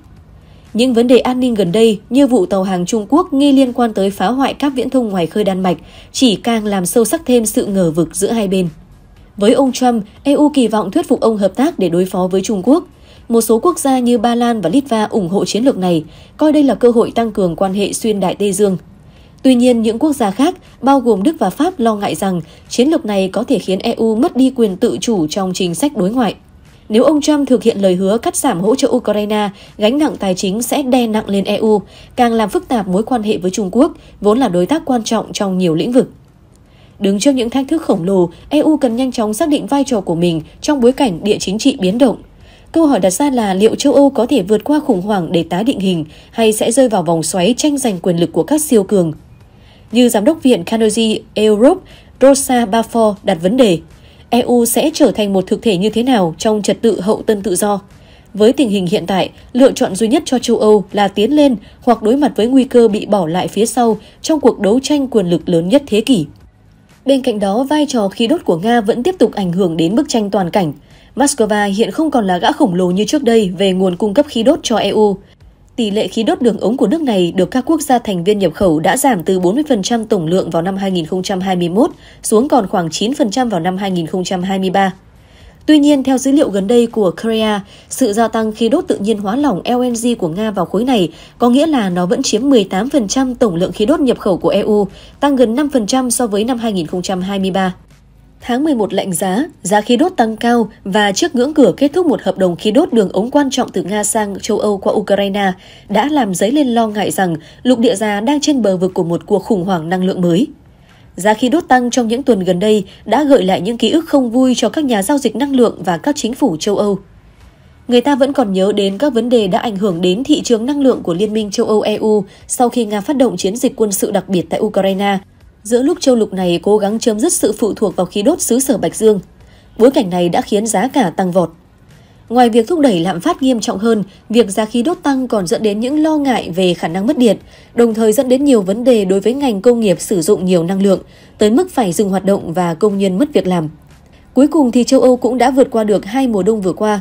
Những vấn đề an ninh gần đây như vụ tàu hàng Trung Quốc nghi liên quan tới phá hoại các viễn thông ngoài khơi Đan Mạch chỉ càng làm sâu sắc thêm sự ngờ vực giữa hai bên. Với ông Trump, EU kỳ vọng thuyết phục ông hợp tác để đối phó với Trung Quốc. Một số quốc gia như Ba Lan và Litva ủng hộ chiến lược này, coi đây là cơ hội tăng cường quan hệ xuyên đại Tây Dương. Tuy nhiên, những quốc gia khác, bao gồm Đức và Pháp lo ngại rằng chiến lược này có thể khiến EU mất đi quyền tự chủ trong chính sách đối ngoại. Nếu ông Trump thực hiện lời hứa cắt giảm hỗ trợ Ukraine, gánh nặng tài chính sẽ đe nặng lên EU, càng làm phức tạp mối quan hệ với Trung Quốc, vốn là đối tác quan trọng trong nhiều lĩnh vực. Đứng trước những thách thức khổng lồ, EU cần nhanh chóng xác định vai trò của mình trong bối cảnh địa chính trị biến động. Câu hỏi đặt ra là liệu châu Âu có thể vượt qua khủng hoảng để tái định hình hay sẽ rơi vào vòng xoáy tranh giành quyền lực của các siêu cường như Giám đốc Viện Carnegie Europe Rosa Bafor đặt vấn đề, EU sẽ trở thành một thực thể như thế nào trong trật tự hậu tân tự do? Với tình hình hiện tại, lựa chọn duy nhất cho châu Âu là tiến lên hoặc đối mặt với nguy cơ bị bỏ lại phía sau trong cuộc đấu tranh quyền lực lớn nhất thế kỷ. Bên cạnh đó, vai trò khí đốt của Nga vẫn tiếp tục ảnh hưởng đến bức tranh toàn cảnh. Moscow hiện không còn là gã khổng lồ như trước đây về nguồn cung cấp khí đốt cho EU. Tỷ lệ khí đốt đường ống của nước này được các quốc gia thành viên nhập khẩu đã giảm từ 40% tổng lượng vào năm 2021 xuống còn khoảng 9% vào năm 2023. Tuy nhiên, theo dữ liệu gần đây của Korea, sự gia tăng khí đốt tự nhiên hóa lỏng LNG của Nga vào khối này có nghĩa là nó vẫn chiếm 18% tổng lượng khí đốt nhập khẩu của EU, tăng gần 5% so với năm 2023. Tháng 11 lạnh giá, giá khí đốt tăng cao và trước ngưỡng cửa kết thúc một hợp đồng khí đốt đường ống quan trọng từ Nga sang châu Âu qua Ukraine đã làm dấy lên lo ngại rằng lục địa già đang trên bờ vực của một cuộc khủng hoảng năng lượng mới. Giá khí đốt tăng trong những tuần gần đây đã gợi lại những ký ức không vui cho các nhà giao dịch năng lượng và các chính phủ châu Âu. Người ta vẫn còn nhớ đến các vấn đề đã ảnh hưởng đến thị trường năng lượng của Liên minh châu Âu EU sau khi Nga phát động chiến dịch quân sự đặc biệt tại Ukraine – giữa lúc châu lục này cố gắng chấm dứt sự phụ thuộc vào khí đốt xứ sở Bạch Dương. Bối cảnh này đã khiến giá cả tăng vọt. Ngoài việc thúc đẩy lạm phát nghiêm trọng hơn, việc giá khí đốt tăng còn dẫn đến những lo ngại về khả năng mất điện, đồng thời dẫn đến nhiều vấn đề đối với ngành công nghiệp sử dụng nhiều năng lượng, tới mức phải dừng hoạt động và công nhân mất việc làm. Cuối cùng thì châu Âu cũng đã vượt qua được hai mùa đông vừa qua,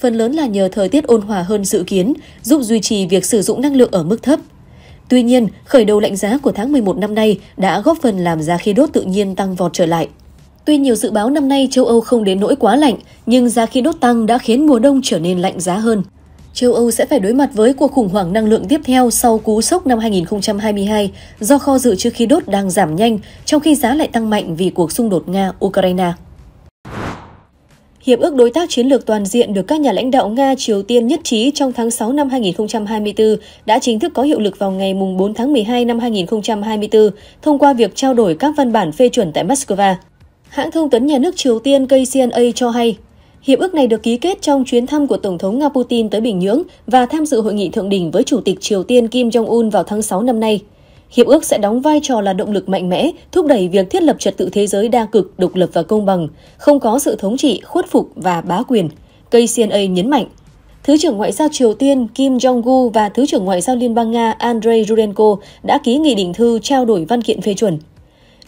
phần lớn là nhờ thời tiết ôn hòa hơn dự kiến, giúp duy trì việc sử dụng năng lượng ở mức thấp. Tuy nhiên, khởi đầu lạnh giá của tháng 11 năm nay đã góp phần làm giá khí đốt tự nhiên tăng vọt trở lại. Tuy nhiều dự báo năm nay châu Âu không đến nỗi quá lạnh, nhưng giá khí đốt tăng đã khiến mùa đông trở nên lạnh giá hơn. Châu Âu sẽ phải đối mặt với cuộc khủng hoảng năng lượng tiếp theo sau cú sốc năm 2022 do kho dự trữ khí đốt đang giảm nhanh, trong khi giá lại tăng mạnh vì cuộc xung đột Nga-Ukraine. Hiệp ước Đối tác Chiến lược Toàn diện được các nhà lãnh đạo Nga, Triều Tiên nhất trí trong tháng 6 năm 2024 đã chính thức có hiệu lực vào ngày 4 tháng 12 năm 2024 thông qua việc trao đổi các văn bản phê chuẩn tại Moscow. Hãng thông tấn nhà nước Triều Tiên KCNA cho hay, Hiệp ước này được ký kết trong chuyến thăm của Tổng thống Nga Putin tới Bình Nhưỡng và tham dự hội nghị thượng đỉnh với Chủ tịch Triều Tiên Kim Jong-un vào tháng 6 năm nay. Hiệp ước sẽ đóng vai trò là động lực mạnh mẽ, thúc đẩy việc thiết lập trật tự thế giới đa cực, độc lập và công bằng, không có sự thống trị, khuất phục và bá quyền. KCNA nhấn mạnh, Thứ trưởng Ngoại giao Triều Tiên Kim Jong-gu và Thứ trưởng Ngoại giao Liên bang Nga Andrei Rudenko đã ký nghị định thư trao đổi văn kiện phê chuẩn.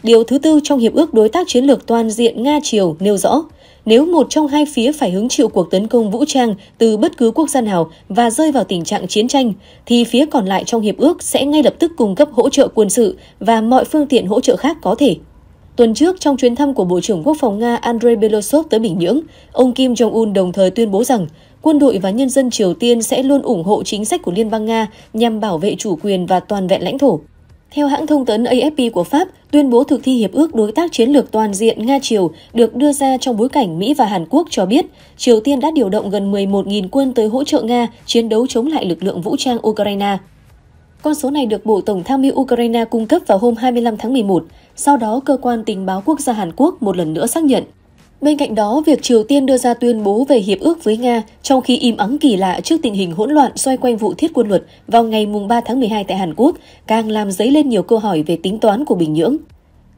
Điều thứ tư trong Hiệp ước Đối tác Chiến lược Toàn diện Nga-Triều nêu rõ, nếu một trong hai phía phải hứng chịu cuộc tấn công vũ trang từ bất cứ quốc gia nào và rơi vào tình trạng chiến tranh, thì phía còn lại trong Hiệp ước sẽ ngay lập tức cung cấp hỗ trợ quân sự và mọi phương tiện hỗ trợ khác có thể. Tuần trước, trong chuyến thăm của Bộ trưởng Quốc phòng Nga Andrei Belosov tới Bình Nhưỡng, ông Kim Jong-un đồng thời tuyên bố rằng quân đội và nhân dân Triều Tiên sẽ luôn ủng hộ chính sách của Liên bang Nga nhằm bảo vệ chủ quyền và toàn vẹn lãnh thổ. Theo hãng thông tấn AFP của Pháp, tuyên bố thực thi hiệp ước đối tác chiến lược toàn diện Nga-Triều được đưa ra trong bối cảnh Mỹ và Hàn Quốc cho biết Triều Tiên đã điều động gần 11.000 quân tới hỗ trợ Nga chiến đấu chống lại lực lượng vũ trang Ukraine. Con số này được Bộ Tổng tham mưu Ukraine cung cấp vào hôm 25 tháng 11. Sau đó, cơ quan tình báo quốc gia Hàn Quốc một lần nữa xác nhận Bên cạnh đó, việc Triều Tiên đưa ra tuyên bố về hiệp ước với Nga trong khi im ắng kỳ lạ trước tình hình hỗn loạn xoay quanh vụ thiết quân luật vào ngày 3 tháng 12 tại Hàn Quốc càng làm dấy lên nhiều câu hỏi về tính toán của Bình Nhưỡng.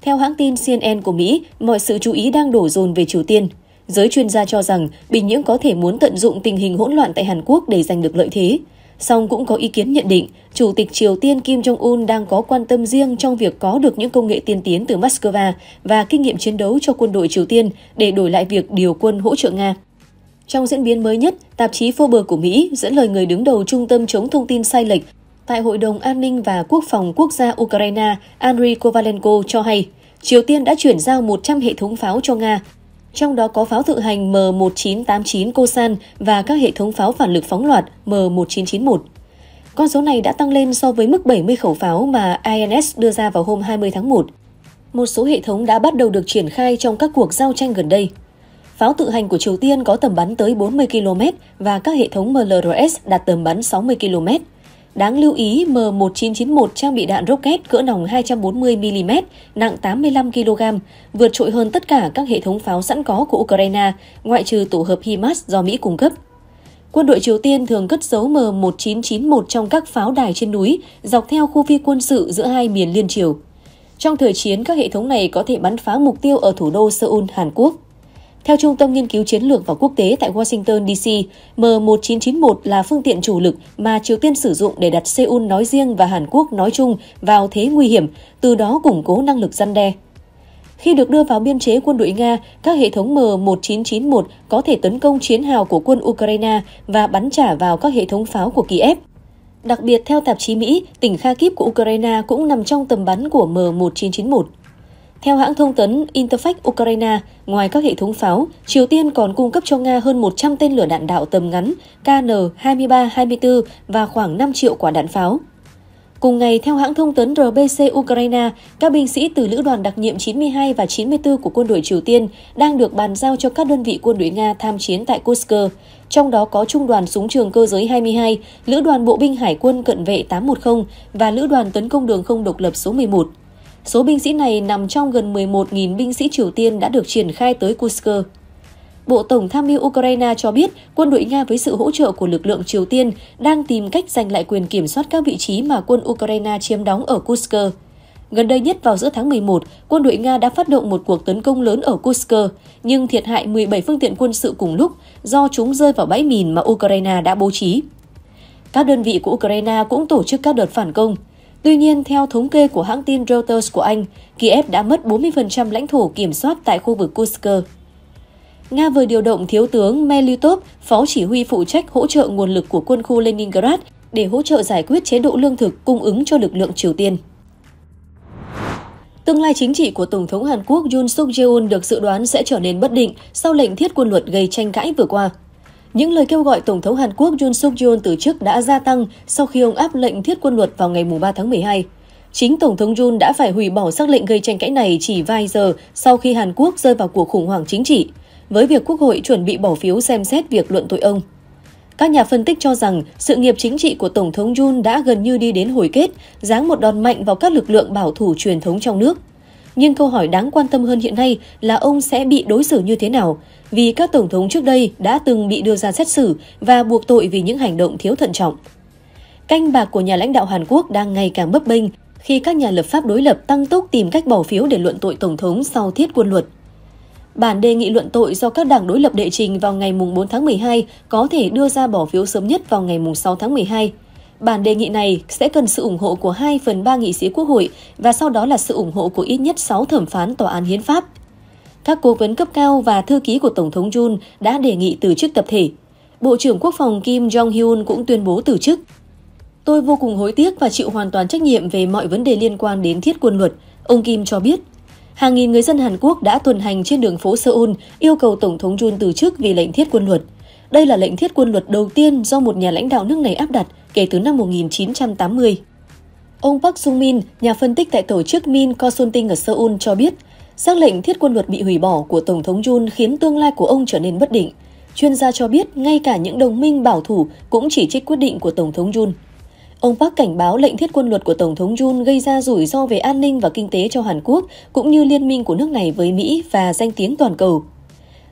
Theo hãng tin CNN của Mỹ, mọi sự chú ý đang đổ dồn về Triều Tiên. Giới chuyên gia cho rằng Bình Nhưỡng có thể muốn tận dụng tình hình hỗn loạn tại Hàn Quốc để giành được lợi thế. Song cũng có ý kiến nhận định, Chủ tịch Triều Tiên Kim Jong-un đang có quan tâm riêng trong việc có được những công nghệ tiên tiến từ Moscow và kinh nghiệm chiến đấu cho quân đội Triều Tiên để đổi lại việc điều quân hỗ trợ Nga. Trong diễn biến mới nhất, tạp chí Forbes của Mỹ dẫn lời người đứng đầu Trung tâm chống thông tin sai lệch tại Hội đồng An ninh và Quốc phòng Quốc gia Ukraine Andriy Kovalenko cho hay, Triều Tiên đã chuyển giao 100 hệ thống pháo cho Nga trong đó có pháo tự hành M1989 Kosan và các hệ thống pháo phản lực phóng loạt M1991. Con số này đã tăng lên so với mức 70 khẩu pháo mà INS đưa ra vào hôm 20 tháng 1. Một số hệ thống đã bắt đầu được triển khai trong các cuộc giao tranh gần đây. Pháo tự hành của Triều Tiên có tầm bắn tới 40 km và các hệ thống MLRS đạt tầm bắn 60 km. Đáng lưu ý, M1991 trang bị đạn rocket cỡ nòng 240mm, nặng 85kg, vượt trội hơn tất cả các hệ thống pháo sẵn có của Ukraine, ngoại trừ tổ hợp HIMARS do Mỹ cung cấp. Quân đội Triều Tiên thường cất giấu M1991 trong các pháo đài trên núi, dọc theo khu phi quân sự giữa hai miền liên triều. Trong thời chiến, các hệ thống này có thể bắn phá mục tiêu ở thủ đô Seoul, Hàn Quốc. Theo Trung tâm Nghiên cứu Chiến lược và Quốc tế tại Washington, D.C., M1991 là phương tiện chủ lực mà Triều Tiên sử dụng để đặt Seoul nói riêng và Hàn Quốc nói chung vào thế nguy hiểm, từ đó củng cố năng lực răn đe. Khi được đưa vào biên chế quân đội Nga, các hệ thống M1991 có thể tấn công chiến hào của quân Ukraine và bắn trả vào các hệ thống pháo của Kiev. Đặc biệt, theo tạp chí Mỹ, tỉnh Kharkiv của Ukraine cũng nằm trong tầm bắn của M1991. Theo hãng thông tấn Interfax Ukraine, ngoài các hệ thống pháo, Triều Tiên còn cung cấp cho Nga hơn 100 tên lửa đạn đạo tầm ngắn KN-23-24 và khoảng 5 triệu quả đạn pháo. Cùng ngày, theo hãng thông tấn RBC Ukraine, các binh sĩ từ Lữ đoàn đặc nhiệm 92 và 94 của quân đội Triều Tiên đang được bàn giao cho các đơn vị quân đội Nga tham chiến tại Kursk, trong đó có Trung đoàn Súng trường Cơ giới 22, Lữ đoàn Bộ binh Hải quân Cận vệ 810 và Lữ đoàn Tấn công Đường không độc lập số 11. Số binh sĩ này nằm trong gần 11.000 binh sĩ Triều Tiên đã được triển khai tới Kursk. Bộ Tổng tham mưu Ukraine cho biết quân đội Nga với sự hỗ trợ của lực lượng Triều Tiên đang tìm cách giành lại quyền kiểm soát các vị trí mà quân Ukraine chiếm đóng ở Kursk. Gần đây nhất vào giữa tháng 11, quân đội Nga đã phát động một cuộc tấn công lớn ở Kursk, nhưng thiệt hại 17 phương tiện quân sự cùng lúc do chúng rơi vào bãi mìn mà Ukraine đã bố trí. Các đơn vị của Ukraine cũng tổ chức các đợt phản công. Tuy nhiên, theo thống kê của hãng tin Reuters của Anh, Kiev đã mất 40% lãnh thổ kiểm soát tại khu vực Kursk. Nga vừa điều động Thiếu tướng Melitov, phó chỉ huy phụ trách hỗ trợ nguồn lực của quân khu Leningrad để hỗ trợ giải quyết chế độ lương thực cung ứng cho lực lượng Triều Tiên. Tương lai chính trị của Tổng thống Hàn Quốc Yoon suk yeol được dự đoán sẽ trở nên bất định sau lệnh thiết quân luật gây tranh cãi vừa qua. Những lời kêu gọi Tổng thống Hàn Quốc Yoon suk yeol từ chức đã gia tăng sau khi ông áp lệnh thiết quân luật vào ngày 3 tháng 12. Chính Tổng thống Yoon đã phải hủy bỏ sắc lệnh gây tranh cãi này chỉ vài giờ sau khi Hàn Quốc rơi vào cuộc khủng hoảng chính trị, với việc Quốc hội chuẩn bị bỏ phiếu xem xét việc luận tội ông. Các nhà phân tích cho rằng sự nghiệp chính trị của Tổng thống Yoon đã gần như đi đến hồi kết, giáng một đòn mạnh vào các lực lượng bảo thủ truyền thống trong nước. Nhưng câu hỏi đáng quan tâm hơn hiện nay là ông sẽ bị đối xử như thế nào, vì các tổng thống trước đây đã từng bị đưa ra xét xử và buộc tội vì những hành động thiếu thận trọng. Canh bạc của nhà lãnh đạo Hàn Quốc đang ngày càng bấp bênh khi các nhà lập pháp đối lập tăng tốc tìm cách bỏ phiếu để luận tội tổng thống sau thiết quân luật. Bản đề nghị luận tội do các đảng đối lập đệ trình vào ngày 4 tháng 12 có thể đưa ra bỏ phiếu sớm nhất vào ngày 6 tháng 12. Bản đề nghị này sẽ cần sự ủng hộ của 2 phần 3 nghị sĩ quốc hội và sau đó là sự ủng hộ của ít nhất 6 thẩm phán Tòa án Hiến pháp. Các cố vấn cấp cao và thư ký của Tổng thống Jun đã đề nghị từ chức tập thể. Bộ trưởng Quốc phòng Kim Jong-hyun cũng tuyên bố từ chức. Tôi vô cùng hối tiếc và chịu hoàn toàn trách nhiệm về mọi vấn đề liên quan đến thiết quân luật, ông Kim cho biết. Hàng nghìn người dân Hàn Quốc đã tuần hành trên đường phố Seoul yêu cầu Tổng thống Jun từ chức vì lệnh thiết quân luật. Đây là lệnh thiết quân luật đầu tiên do một nhà lãnh đạo nước này áp đặt kể từ năm 1980. Ông Park Sung Min, nhà phân tích tại tổ chức Min Consulting ở Seoul cho biết, Xác lệnh thiết quân luật bị hủy bỏ của Tổng thống Jun khiến tương lai của ông trở nên bất định. Chuyên gia cho biết ngay cả những đồng minh bảo thủ cũng chỉ trích quyết định của Tổng thống Jun. Ông Park cảnh báo lệnh thiết quân luật của Tổng thống Jun gây ra rủi ro về an ninh và kinh tế cho Hàn Quốc cũng như liên minh của nước này với Mỹ và danh tiếng toàn cầu.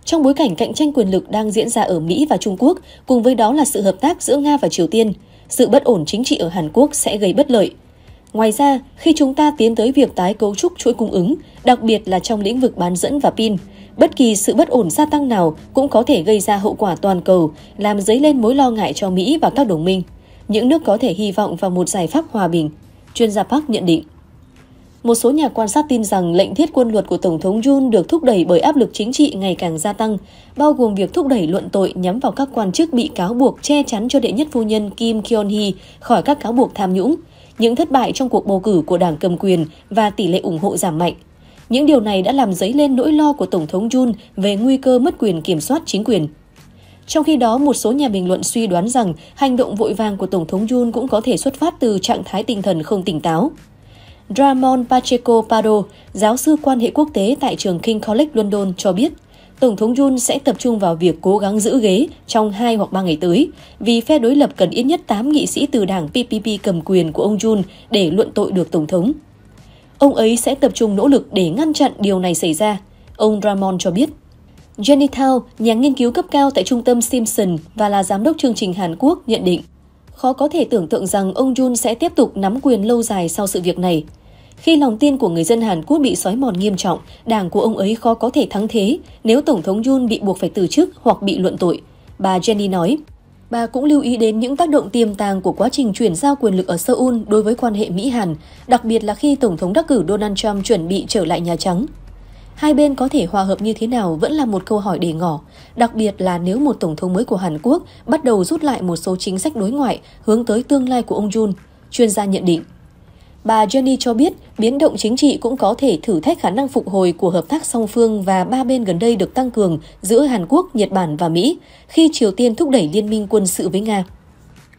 Trong bối cảnh cạnh tranh quyền lực đang diễn ra ở Mỹ và Trung Quốc, cùng với đó là sự hợp tác giữa Nga và Triều Tiên, sự bất ổn chính trị ở Hàn Quốc sẽ gây bất lợi. Ngoài ra, khi chúng ta tiến tới việc tái cấu trúc chuỗi cung ứng, đặc biệt là trong lĩnh vực bán dẫn và pin, bất kỳ sự bất ổn gia tăng nào cũng có thể gây ra hậu quả toàn cầu, làm dấy lên mối lo ngại cho Mỹ và các đồng minh. Những nước có thể hy vọng vào một giải pháp hòa bình, chuyên gia Park nhận định. Một số nhà quan sát tin rằng lệnh thiết quân luật của Tổng thống Jun được thúc đẩy bởi áp lực chính trị ngày càng gia tăng, bao gồm việc thúc đẩy luận tội nhắm vào các quan chức bị cáo buộc che chắn cho đệ nhất phu nhân Kim Kyon-hee khỏi các cáo buộc tham nhũng – những thất bại trong cuộc bầu cử của đảng cầm quyền và tỷ lệ ủng hộ giảm mạnh. Những điều này đã làm dấy lên nỗi lo của Tổng thống Jun về nguy cơ mất quyền kiểm soát chính quyền. Trong khi đó, một số nhà bình luận suy đoán rằng hành động vội vàng của Tổng thống Jun cũng có thể xuất phát từ trạng thái tinh thần không tỉnh táo. Ramon Pacheco Pardo, giáo sư quan hệ quốc tế tại trường King College London cho biết – Tổng thống Jun sẽ tập trung vào việc cố gắng giữ ghế trong 2 hoặc 3 ngày tới, vì phe đối lập cần ít nhất 8 nghị sĩ từ đảng PPP cầm quyền của ông Jun để luận tội được Tổng thống. Ông ấy sẽ tập trung nỗ lực để ngăn chặn điều này xảy ra, ông Ramon cho biết. Jenny Tao, nhà nghiên cứu cấp cao tại trung tâm Simpson và là giám đốc chương trình Hàn Quốc, nhận định khó có thể tưởng tượng rằng ông Jun sẽ tiếp tục nắm quyền lâu dài sau sự việc này. Khi lòng tin của người dân Hàn Quốc bị xói mòn nghiêm trọng, đảng của ông ấy khó có thể thắng thế nếu Tổng thống Yoon bị buộc phải từ chức hoặc bị luận tội. Bà Jenny nói, Bà cũng lưu ý đến những tác động tiềm tàng của quá trình chuyển giao quyền lực ở Seoul đối với quan hệ Mỹ-Hàn, đặc biệt là khi Tổng thống đắc cử Donald Trump chuẩn bị trở lại Nhà Trắng. Hai bên có thể hòa hợp như thế nào vẫn là một câu hỏi để ngỏ, đặc biệt là nếu một Tổng thống mới của Hàn Quốc bắt đầu rút lại một số chính sách đối ngoại hướng tới tương lai của ông Jun, chuyên gia nhận định. Bà Jenny cho biết biến động chính trị cũng có thể thử thách khả năng phục hồi của hợp tác song phương và ba bên gần đây được tăng cường giữa Hàn Quốc, Nhật Bản và Mỹ khi Triều Tiên thúc đẩy liên minh quân sự với Nga.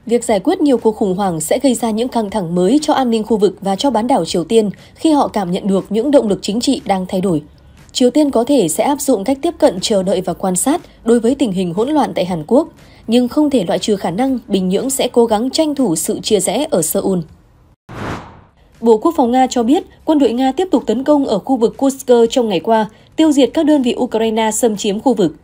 Việc giải quyết nhiều cuộc khủng hoảng sẽ gây ra những căng thẳng mới cho an ninh khu vực và cho bán đảo Triều Tiên khi họ cảm nhận được những động lực chính trị đang thay đổi. Triều Tiên có thể sẽ áp dụng cách tiếp cận chờ đợi và quan sát đối với tình hình hỗn loạn tại Hàn Quốc, nhưng không thể loại trừ khả năng Bình Nhưỡng sẽ cố gắng tranh thủ sự chia rẽ ở Seoul. Bộ Quốc phòng Nga cho biết quân đội Nga tiếp tục tấn công ở khu vực Kursk trong ngày qua, tiêu diệt các đơn vị Ukraine xâm chiếm khu vực.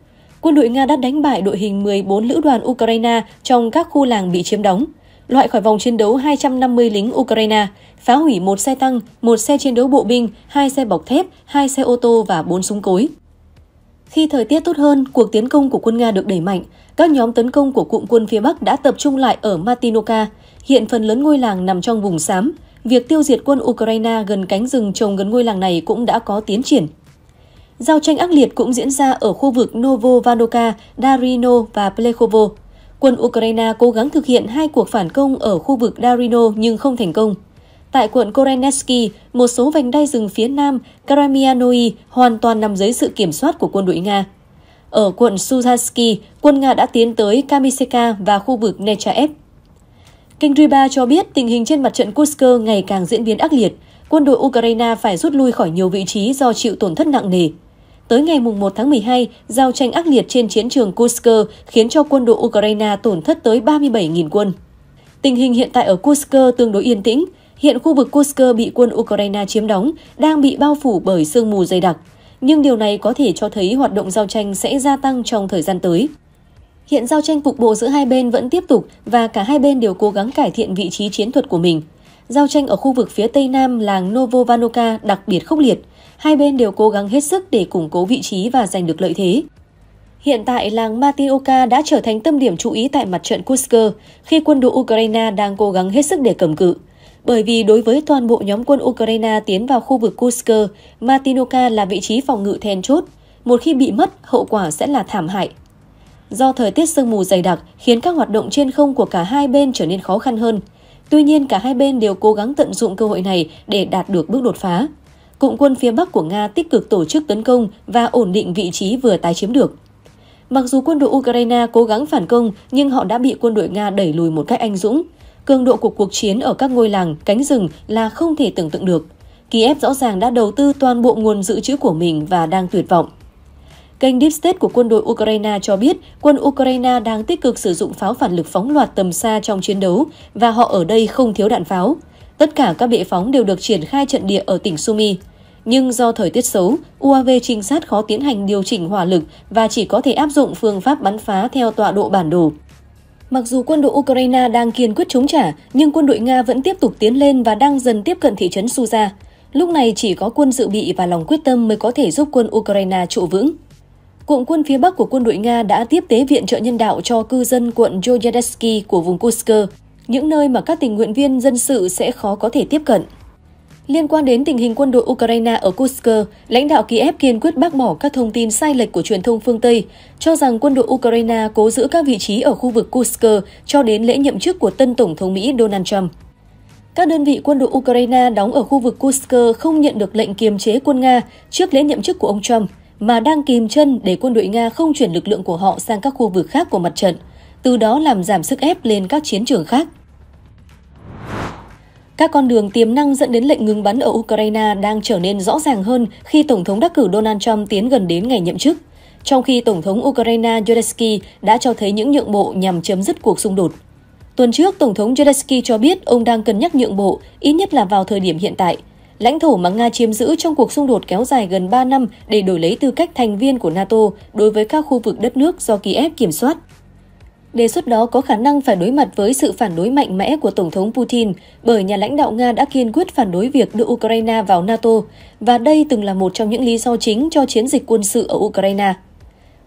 Quân đội Nga đã đánh bại đội hình 14 lữ đoàn Ukraine trong các khu làng bị chiếm đóng, loại khỏi vòng chiến đấu 250 lính Ukraine, phá hủy một xe tăng, một xe chiến đấu bộ binh, hai xe bọc thép, hai xe ô tô và bốn súng cối. Khi thời tiết tốt hơn, cuộc tiến công của quân Nga được đẩy mạnh. Các nhóm tấn công của cụm quân phía Bắc đã tập trung lại ở Matinoka. Hiện phần lớn ngôi làng nằm trong vùng xám việc tiêu diệt quân Ukraine gần cánh rừng trồng gần ngôi làng này cũng đã có tiến triển. Giao tranh ác liệt cũng diễn ra ở khu vực Novovanovka, Darino và Plekhovo. Quân Ukraine cố gắng thực hiện hai cuộc phản công ở khu vực Darino nhưng không thành công. Tại quận Koreneski, một số vành đai rừng phía nam Karamianoi hoàn toàn nằm dưới sự kiểm soát của quân đội Nga. Ở quận Suzhansky, quân Nga đã tiến tới Kamiseka và khu vực Nechaev. Kênh Riba cho biết tình hình trên mặt trận Kursk ngày càng diễn biến ác liệt. Quân đội Ukraine phải rút lui khỏi nhiều vị trí do chịu tổn thất nặng nề. Tới ngày 1 tháng 12, giao tranh ác liệt trên chiến trường Kursk khiến cho quân đội Ukraine tổn thất tới 37.000 quân. Tình hình hiện tại ở Kursk tương đối yên tĩnh. Hiện khu vực Kursk bị quân Ukraine chiếm đóng đang bị bao phủ bởi sương mù dày đặc. Nhưng điều này có thể cho thấy hoạt động giao tranh sẽ gia tăng trong thời gian tới. Hiện giao tranh cục bộ giữa hai bên vẫn tiếp tục và cả hai bên đều cố gắng cải thiện vị trí chiến thuật của mình. Giao tranh ở khu vực phía tây nam làng Novovanovka đặc biệt khốc liệt. Hai bên đều cố gắng hết sức để củng cố vị trí và giành được lợi thế. Hiện tại, làng Matioka đã trở thành tâm điểm chú ý tại mặt trận Kursk khi quân đội Ukraine đang cố gắng hết sức để cầm cự. Bởi vì đối với toàn bộ nhóm quân Ukraine tiến vào khu vực Kursk, Matinoka là vị trí phòng ngự then chốt. Một khi bị mất, hậu quả sẽ là thảm hại. Do thời tiết sương mù dày đặc khiến các hoạt động trên không của cả hai bên trở nên khó khăn hơn. Tuy nhiên, cả hai bên đều cố gắng tận dụng cơ hội này để đạt được bước đột phá. Cụm quân phía Bắc của Nga tích cực tổ chức tấn công và ổn định vị trí vừa tái chiếm được. Mặc dù quân đội Ukraine cố gắng phản công, nhưng họ đã bị quân đội Nga đẩy lùi một cách anh dũng. Cường độ của cuộc chiến ở các ngôi làng, cánh rừng là không thể tưởng tượng được. Kiev rõ ràng đã đầu tư toàn bộ nguồn dự trữ của mình và đang tuyệt vọng. Kênh Deep State của quân đội Ukraine cho biết quân Ukraine đang tích cực sử dụng pháo phản lực phóng loạt tầm xa trong chiến đấu và họ ở đây không thiếu đạn pháo. Tất cả các bệ phóng đều được triển khai trận địa ở tỉnh Sumy. Nhưng do thời tiết xấu, UAV trinh sát khó tiến hành điều chỉnh hỏa lực và chỉ có thể áp dụng phương pháp bắn phá theo tọa độ bản đồ. Mặc dù quân đội Ukraine đang kiên quyết chống trả, nhưng quân đội Nga vẫn tiếp tục tiến lên và đang dần tiếp cận thị trấn Suza. Lúc này chỉ có quân dự bị và lòng quyết tâm mới có thể giúp quân Ukraine trụ vững. Cụm quân phía Bắc của quân đội Nga đã tiếp tế viện trợ nhân đạo cho cư dân quận Yoyadesky của vùng Kursk, những nơi mà các tình nguyện viên dân sự sẽ khó có thể tiếp cận. Liên quan đến tình hình quân đội Ukraine ở Kursk, lãnh đạo Kiev kiên quyết bác bỏ các thông tin sai lệch của truyền thông phương Tây, cho rằng quân đội Ukraine cố giữ các vị trí ở khu vực Kursk cho đến lễ nhậm chức của tân Tổng thống Mỹ Donald Trump. Các đơn vị quân đội Ukraine đóng ở khu vực Kursk không nhận được lệnh kiềm chế quân Nga trước lễ nhậm chức của ông Trump – mà đang kìm chân để quân đội Nga không chuyển lực lượng của họ sang các khu vực khác của mặt trận, từ đó làm giảm sức ép lên các chiến trường khác. Các con đường tiềm năng dẫn đến lệnh ngừng bắn ở Ukraine đang trở nên rõ ràng hơn khi Tổng thống đắc cử Donald Trump tiến gần đến ngày nhậm chức, trong khi Tổng thống Ukraine Zelensky đã cho thấy những nhượng bộ nhằm chấm dứt cuộc xung đột. Tuần trước, Tổng thống Zelensky cho biết ông đang cân nhắc nhượng bộ, ít nhất là vào thời điểm hiện tại – lãnh thổ mà Nga chiếm giữ trong cuộc xung đột kéo dài gần 3 năm để đổi lấy tư cách thành viên của NATO đối với các khu vực đất nước do Kiev kiểm soát. Đề xuất đó có khả năng phải đối mặt với sự phản đối mạnh mẽ của Tổng thống Putin bởi nhà lãnh đạo Nga đã kiên quyết phản đối việc đưa Ukraine vào NATO, và đây từng là một trong những lý do chính cho chiến dịch quân sự ở Ukraine.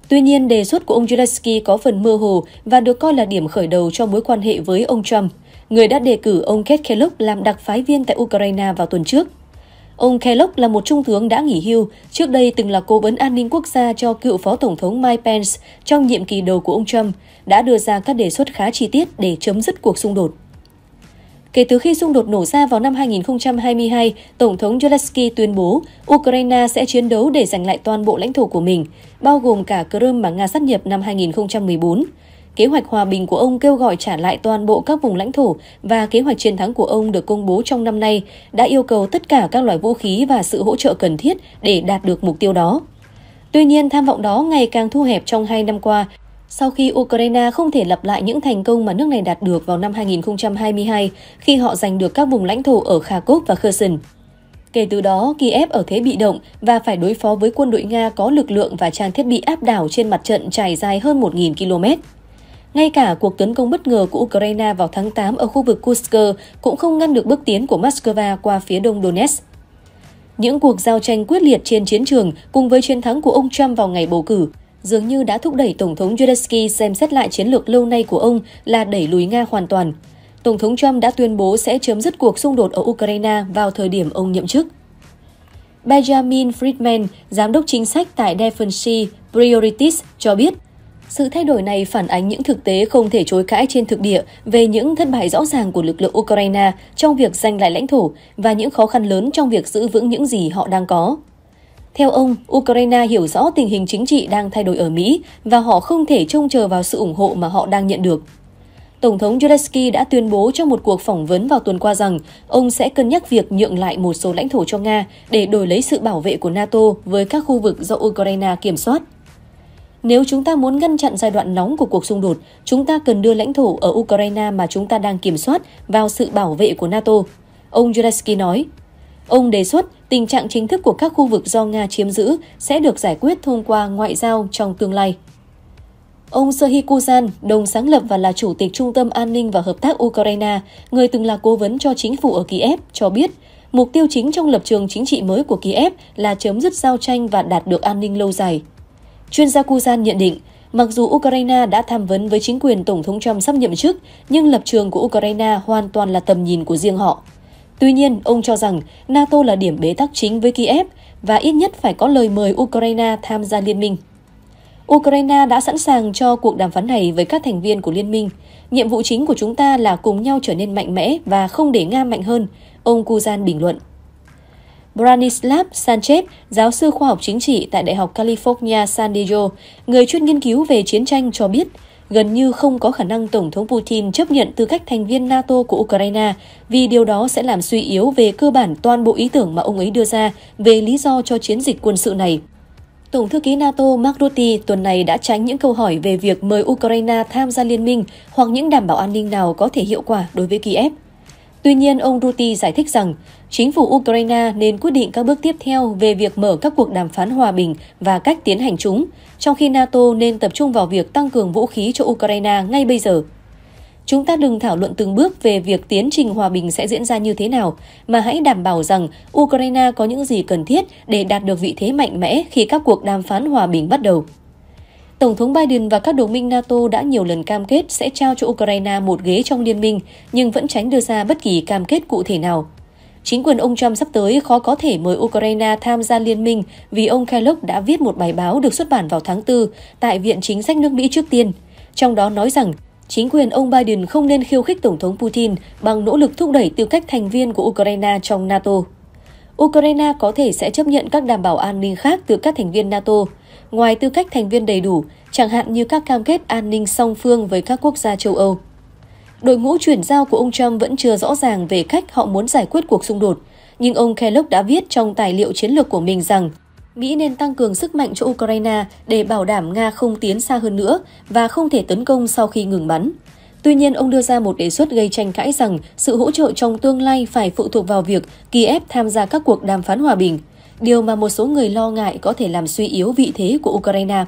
Tuy nhiên, đề xuất của ông Zelensky có phần mơ hồ và được coi là điểm khởi đầu cho mối quan hệ với ông Trump, người đã đề cử ông Ketkelluk làm đặc phái viên tại Ukraine vào tuần trước. Ông Kellogg là một trung tướng đã nghỉ hưu, trước đây từng là cố vấn an ninh quốc gia cho cựu Phó Tổng thống Mike Pence trong nhiệm kỳ đầu của ông Trump, đã đưa ra các đề xuất khá chi tiết để chấm dứt cuộc xung đột. Kể từ khi xung đột nổ ra vào năm 2022, Tổng thống Zelensky tuyên bố Ukraine sẽ chiến đấu để giành lại toàn bộ lãnh thổ của mình, bao gồm cả Crimea mà Nga sát nhập năm 2014. Kế hoạch hòa bình của ông kêu gọi trả lại toàn bộ các vùng lãnh thổ và kế hoạch chiến thắng của ông được công bố trong năm nay đã yêu cầu tất cả các loại vũ khí và sự hỗ trợ cần thiết để đạt được mục tiêu đó. Tuy nhiên, tham vọng đó ngày càng thu hẹp trong hai năm qua sau khi Ukraine không thể lập lại những thành công mà nước này đạt được vào năm 2022 khi họ giành được các vùng lãnh thổ ở Kharkov và Kherson. Kể từ đó, Kiev ở thế bị động và phải đối phó với quân đội Nga có lực lượng và trang thiết bị áp đảo trên mặt trận trải dài hơn 1.000 km. Ngay cả cuộc tấn công bất ngờ của Ukraine vào tháng 8 ở khu vực Kursk cũng không ngăn được bước tiến của Moscow qua phía đông Donetsk. Những cuộc giao tranh quyết liệt trên chiến trường cùng với chiến thắng của ông Trump vào ngày bầu cử dường như đã thúc đẩy Tổng thống Zelensky xem xét lại chiến lược lâu nay của ông là đẩy lùi Nga hoàn toàn. Tổng thống Trump đã tuyên bố sẽ chấm dứt cuộc xung đột ở Ukraine vào thời điểm ông nhậm chức. Benjamin Friedman, giám đốc chính sách tại Defense Priorities, cho biết sự thay đổi này phản ánh những thực tế không thể chối cãi trên thực địa về những thất bại rõ ràng của lực lượng Ukraine trong việc giành lại lãnh thổ và những khó khăn lớn trong việc giữ vững những gì họ đang có. Theo ông, Ukraine hiểu rõ tình hình chính trị đang thay đổi ở Mỹ và họ không thể trông chờ vào sự ủng hộ mà họ đang nhận được. Tổng thống Zelensky đã tuyên bố trong một cuộc phỏng vấn vào tuần qua rằng ông sẽ cân nhắc việc nhượng lại một số lãnh thổ cho Nga để đổi lấy sự bảo vệ của NATO với các khu vực do Ukraine kiểm soát. Nếu chúng ta muốn ngăn chặn giai đoạn nóng của cuộc xung đột, chúng ta cần đưa lãnh thổ ở Ukraine mà chúng ta đang kiểm soát vào sự bảo vệ của NATO. Ông Zelensky nói, Ông đề xuất tình trạng chính thức của các khu vực do Nga chiếm giữ sẽ được giải quyết thông qua ngoại giao trong tương lai. Ông Serhiy Kuzan, đồng sáng lập và là chủ tịch Trung tâm An ninh và Hợp tác Ukraine, người từng là cố vấn cho chính phủ ở Kiev, cho biết mục tiêu chính trong lập trường chính trị mới của Kiev là chấm dứt giao tranh và đạt được an ninh lâu dài. Chuyên gia Kuzan nhận định, mặc dù Ukraine đã tham vấn với chính quyền Tổng thống Trump sắp nhậm chức, nhưng lập trường của Ukraine hoàn toàn là tầm nhìn của riêng họ. Tuy nhiên, ông cho rằng NATO là điểm bế tắc chính với Kiev và ít nhất phải có lời mời Ukraine tham gia liên minh. Ukraine đã sẵn sàng cho cuộc đàm phán này với các thành viên của liên minh. Nhiệm vụ chính của chúng ta là cùng nhau trở nên mạnh mẽ và không để Nga mạnh hơn, ông Kuzan bình luận. Branislav Sanchez, giáo sư khoa học chính trị tại Đại học California San Diego, người chuyên nghiên cứu về chiến tranh cho biết, gần như không có khả năng Tổng thống Putin chấp nhận tư cách thành viên NATO của Ukraine vì điều đó sẽ làm suy yếu về cơ bản toàn bộ ý tưởng mà ông ấy đưa ra về lý do cho chiến dịch quân sự này. Tổng thư ký NATO Mark Rutte tuần này đã tránh những câu hỏi về việc mời Ukraine tham gia liên minh hoặc những đảm bảo an ninh nào có thể hiệu quả đối với Kiev. Tuy nhiên, ông Ruti giải thích rằng chính phủ Ukraine nên quyết định các bước tiếp theo về việc mở các cuộc đàm phán hòa bình và cách tiến hành chúng, trong khi NATO nên tập trung vào việc tăng cường vũ khí cho Ukraine ngay bây giờ. Chúng ta đừng thảo luận từng bước về việc tiến trình hòa bình sẽ diễn ra như thế nào, mà hãy đảm bảo rằng Ukraine có những gì cần thiết để đạt được vị thế mạnh mẽ khi các cuộc đàm phán hòa bình bắt đầu. Tổng thống Biden và các đồng minh NATO đã nhiều lần cam kết sẽ trao cho Ukraine một ghế trong liên minh, nhưng vẫn tránh đưa ra bất kỳ cam kết cụ thể nào. Chính quyền ông Trump sắp tới khó có thể mời Ukraine tham gia liên minh vì ông Kellogg đã viết một bài báo được xuất bản vào tháng 4 tại Viện Chính sách nước Mỹ trước tiên. Trong đó nói rằng chính quyền ông Biden không nên khiêu khích Tổng thống Putin bằng nỗ lực thúc đẩy tư cách thành viên của Ukraine trong NATO. Ukraine có thể sẽ chấp nhận các đảm bảo an ninh khác từ các thành viên NATO, ngoài tư cách thành viên đầy đủ, chẳng hạn như các cam kết an ninh song phương với các quốc gia châu Âu. Đội ngũ chuyển giao của ông Trump vẫn chưa rõ ràng về cách họ muốn giải quyết cuộc xung đột, nhưng ông Kellogg đã viết trong tài liệu chiến lược của mình rằng Mỹ nên tăng cường sức mạnh cho Ukraine để bảo đảm Nga không tiến xa hơn nữa và không thể tấn công sau khi ngừng bắn. Tuy nhiên, ông đưa ra một đề xuất gây tranh cãi rằng sự hỗ trợ trong tương lai phải phụ thuộc vào việc Kiev tham gia các cuộc đàm phán hòa bình điều mà một số người lo ngại có thể làm suy yếu vị thế của Ukraine.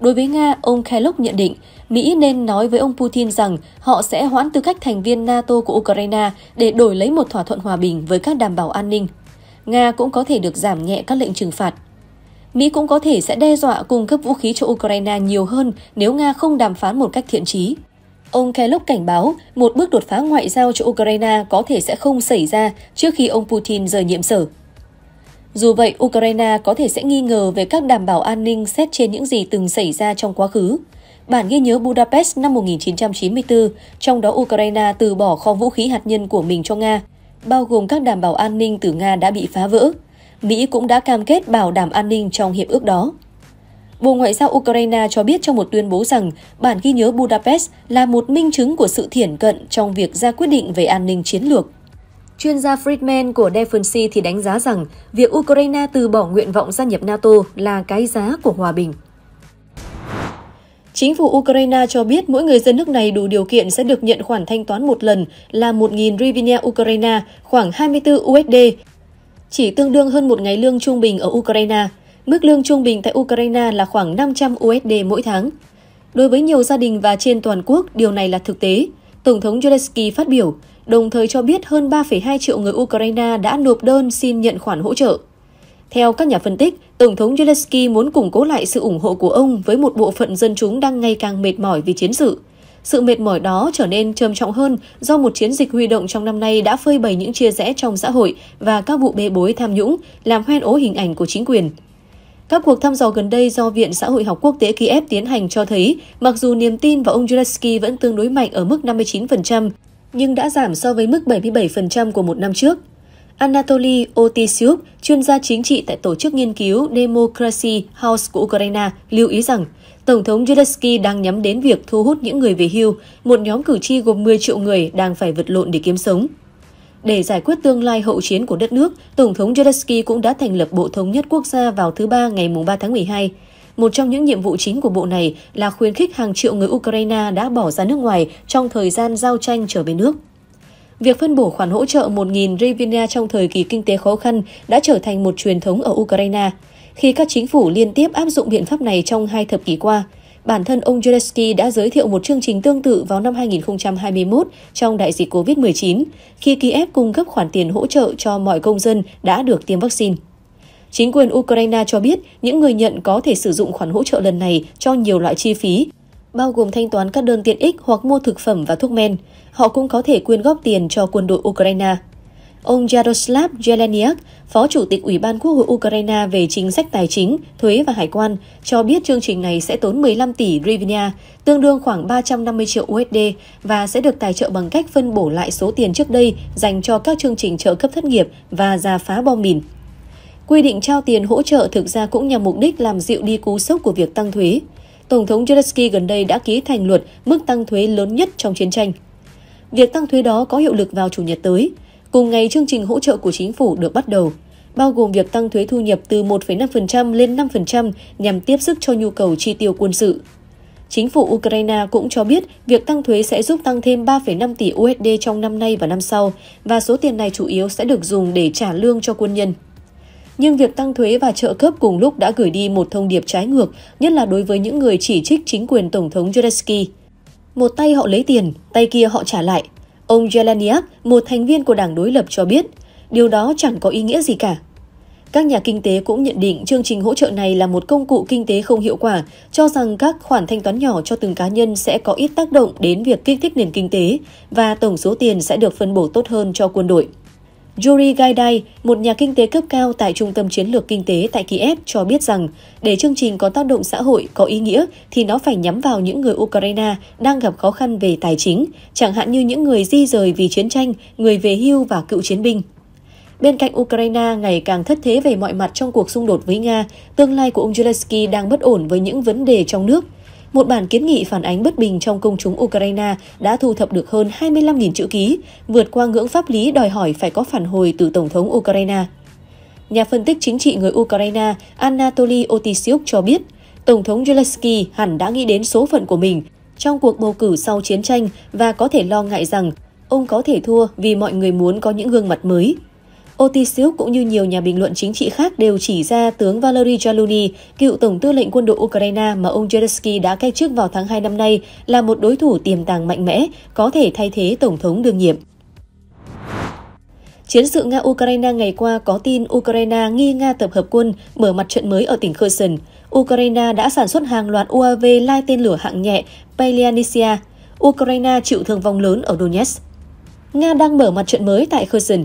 Đối với Nga, ông Kellogg nhận định Mỹ nên nói với ông Putin rằng họ sẽ hoãn tư cách thành viên NATO của Ukraine để đổi lấy một thỏa thuận hòa bình với các đảm bảo an ninh. Nga cũng có thể được giảm nhẹ các lệnh trừng phạt. Mỹ cũng có thể sẽ đe dọa cung cấp vũ khí cho Ukraine nhiều hơn nếu Nga không đàm phán một cách thiện trí. Ông Kellogg cảnh báo một bước đột phá ngoại giao cho Ukraine có thể sẽ không xảy ra trước khi ông Putin rời nhiệm sở. Dù vậy, Ukraine có thể sẽ nghi ngờ về các đảm bảo an ninh xét trên những gì từng xảy ra trong quá khứ. Bản ghi nhớ Budapest năm 1994, trong đó Ukraine từ bỏ kho vũ khí hạt nhân của mình cho Nga, bao gồm các đảm bảo an ninh từ Nga đã bị phá vỡ. Mỹ cũng đã cam kết bảo đảm an ninh trong hiệp ước đó. Bộ Ngoại giao Ukraine cho biết trong một tuyên bố rằng bản ghi nhớ Budapest là một minh chứng của sự thiển cận trong việc ra quyết định về an ninh chiến lược Chuyên gia Friedman của Defensi thì đánh giá rằng việc Ukraine từ bỏ nguyện vọng gia nhập NATO là cái giá của hòa bình. Chính phủ Ukraine cho biết mỗi người dân nước này đủ điều kiện sẽ được nhận khoản thanh toán một lần là 1.000 hryvnia Ukraine, khoảng 24 USD, chỉ tương đương hơn một ngày lương trung bình ở Ukraine. Mức lương trung bình tại Ukraine là khoảng 500 USD mỗi tháng. Đối với nhiều gia đình và trên toàn quốc, điều này là thực tế. Tổng thống Zelensky phát biểu, đồng thời cho biết hơn 3,2 triệu người Ukraine đã nộp đơn xin nhận khoản hỗ trợ. Theo các nhà phân tích, Tổng thống Zelensky muốn củng cố lại sự ủng hộ của ông với một bộ phận dân chúng đang ngày càng mệt mỏi vì chiến sự. Sự mệt mỏi đó trở nên trầm trọng hơn do một chiến dịch huy động trong năm nay đã phơi bày những chia rẽ trong xã hội và các vụ bê bối tham nhũng, làm hoen ố hình ảnh của chính quyền. Các cuộc thăm dò gần đây do Viện Xã hội học quốc tế Kiev tiến hành cho thấy, mặc dù niềm tin vào ông Zelensky vẫn tương đối mạnh ở mức 59%, nhưng đã giảm so với mức 77% của một năm trước. Anatoly Otisyuk, chuyên gia chính trị tại tổ chức nghiên cứu Democracy House của Ukraine, lưu ý rằng Tổng thống Zelensky đang nhắm đến việc thu hút những người về hưu, một nhóm cử tri gồm 10 triệu người đang phải vật lộn để kiếm sống. Để giải quyết tương lai hậu chiến của đất nước, Tổng thống Zelensky cũng đã thành lập Bộ Thống nhất Quốc gia vào thứ Ba ngày 3 tháng 12. Một trong những nhiệm vụ chính của bộ này là khuyến khích hàng triệu người Ukraine đã bỏ ra nước ngoài trong thời gian giao tranh trở về nước. Việc phân bổ khoản hỗ trợ 1.000 hryvnia trong thời kỳ kinh tế khó khăn đã trở thành một truyền thống ở Ukraine. Khi các chính phủ liên tiếp áp dụng biện pháp này trong hai thập kỷ qua, Bản thân ông Zelensky đã giới thiệu một chương trình tương tự vào năm 2021 trong đại dịch COVID-19, khi Kiev cung cấp khoản tiền hỗ trợ cho mọi công dân đã được tiêm vaccine. Chính quyền Ukraine cho biết những người nhận có thể sử dụng khoản hỗ trợ lần này cho nhiều loại chi phí, bao gồm thanh toán các đơn tiện ích hoặc mua thực phẩm và thuốc men. Họ cũng có thể quyên góp tiền cho quân đội Ukraine. Ông Yaroslav Jeleniak, Phó Chủ tịch Ủy ban Quốc hội Ukraine về chính sách tài chính, thuế và hải quan, cho biết chương trình này sẽ tốn 15 tỷ hryvnia, tương đương khoảng 350 triệu USD và sẽ được tài trợ bằng cách phân bổ lại số tiền trước đây dành cho các chương trình trợ cấp thất nghiệp và giả phá bom mìn. Quy định trao tiền hỗ trợ thực ra cũng nhằm mục đích làm dịu đi cú sốc của việc tăng thuế. Tổng thống Zelensky gần đây đã ký thành luật mức tăng thuế lớn nhất trong chiến tranh. Việc tăng thuế đó có hiệu lực vào Chủ nhật tới – Cùng ngày, chương trình hỗ trợ của chính phủ được bắt đầu, bao gồm việc tăng thuế thu nhập từ 1,5% lên 5% nhằm tiếp sức cho nhu cầu chi tiêu quân sự. Chính phủ Ukraine cũng cho biết việc tăng thuế sẽ giúp tăng thêm 3,5 tỷ USD trong năm nay và năm sau, và số tiền này chủ yếu sẽ được dùng để trả lương cho quân nhân. Nhưng việc tăng thuế và trợ cấp cùng lúc đã gửi đi một thông điệp trái ngược, nhất là đối với những người chỉ trích chính quyền Tổng thống Zelensky. Một tay họ lấy tiền, tay kia họ trả lại, Ông Jelaniak, một thành viên của đảng đối lập cho biết, điều đó chẳng có ý nghĩa gì cả. Các nhà kinh tế cũng nhận định chương trình hỗ trợ này là một công cụ kinh tế không hiệu quả, cho rằng các khoản thanh toán nhỏ cho từng cá nhân sẽ có ít tác động đến việc kích thích nền kinh tế và tổng số tiền sẽ được phân bổ tốt hơn cho quân đội. Yuri Gaidai, một nhà kinh tế cấp cao tại Trung tâm Chiến lược Kinh tế tại Kiev cho biết rằng, để chương trình có tác động xã hội có ý nghĩa thì nó phải nhắm vào những người Ukraine đang gặp khó khăn về tài chính, chẳng hạn như những người di rời vì chiến tranh, người về hưu và cựu chiến binh. Bên cạnh Ukraine ngày càng thất thế về mọi mặt trong cuộc xung đột với Nga, tương lai của ông Zelensky đang bất ổn với những vấn đề trong nước – một bản kiến nghị phản ánh bất bình trong công chúng Ukraine đã thu thập được hơn 25.000 chữ ký, vượt qua ngưỡng pháp lý đòi hỏi phải có phản hồi từ Tổng thống Ukraine. Nhà phân tích chính trị người Ukraine Anatoly Otisyuk cho biết, Tổng thống Zelensky hẳn đã nghĩ đến số phận của mình trong cuộc bầu cử sau chiến tranh và có thể lo ngại rằng ông có thể thua vì mọi người muốn có những gương mặt mới. Otisiuk cũng như nhiều nhà bình luận chính trị khác đều chỉ ra tướng Valery Zaluzny, cựu tổng tư lệnh quân đội Ukraine mà ông Zelensky đã cách chức vào tháng 2 năm nay, là một đối thủ tiềm tàng mạnh mẽ, có thể thay thế tổng thống đương nhiệm. Chiến sự Nga-Ukraine ngày qua có tin Ukraine nghi Nga tập hợp quân, mở mặt trận mới ở tỉnh Kherson. Ukraine đã sản xuất hàng loạt UAV lai tên lửa hạng nhẹ Pelianisia. Ukraine chịu thương vong lớn ở Donetsk. Nga đang mở mặt trận mới tại Kherson.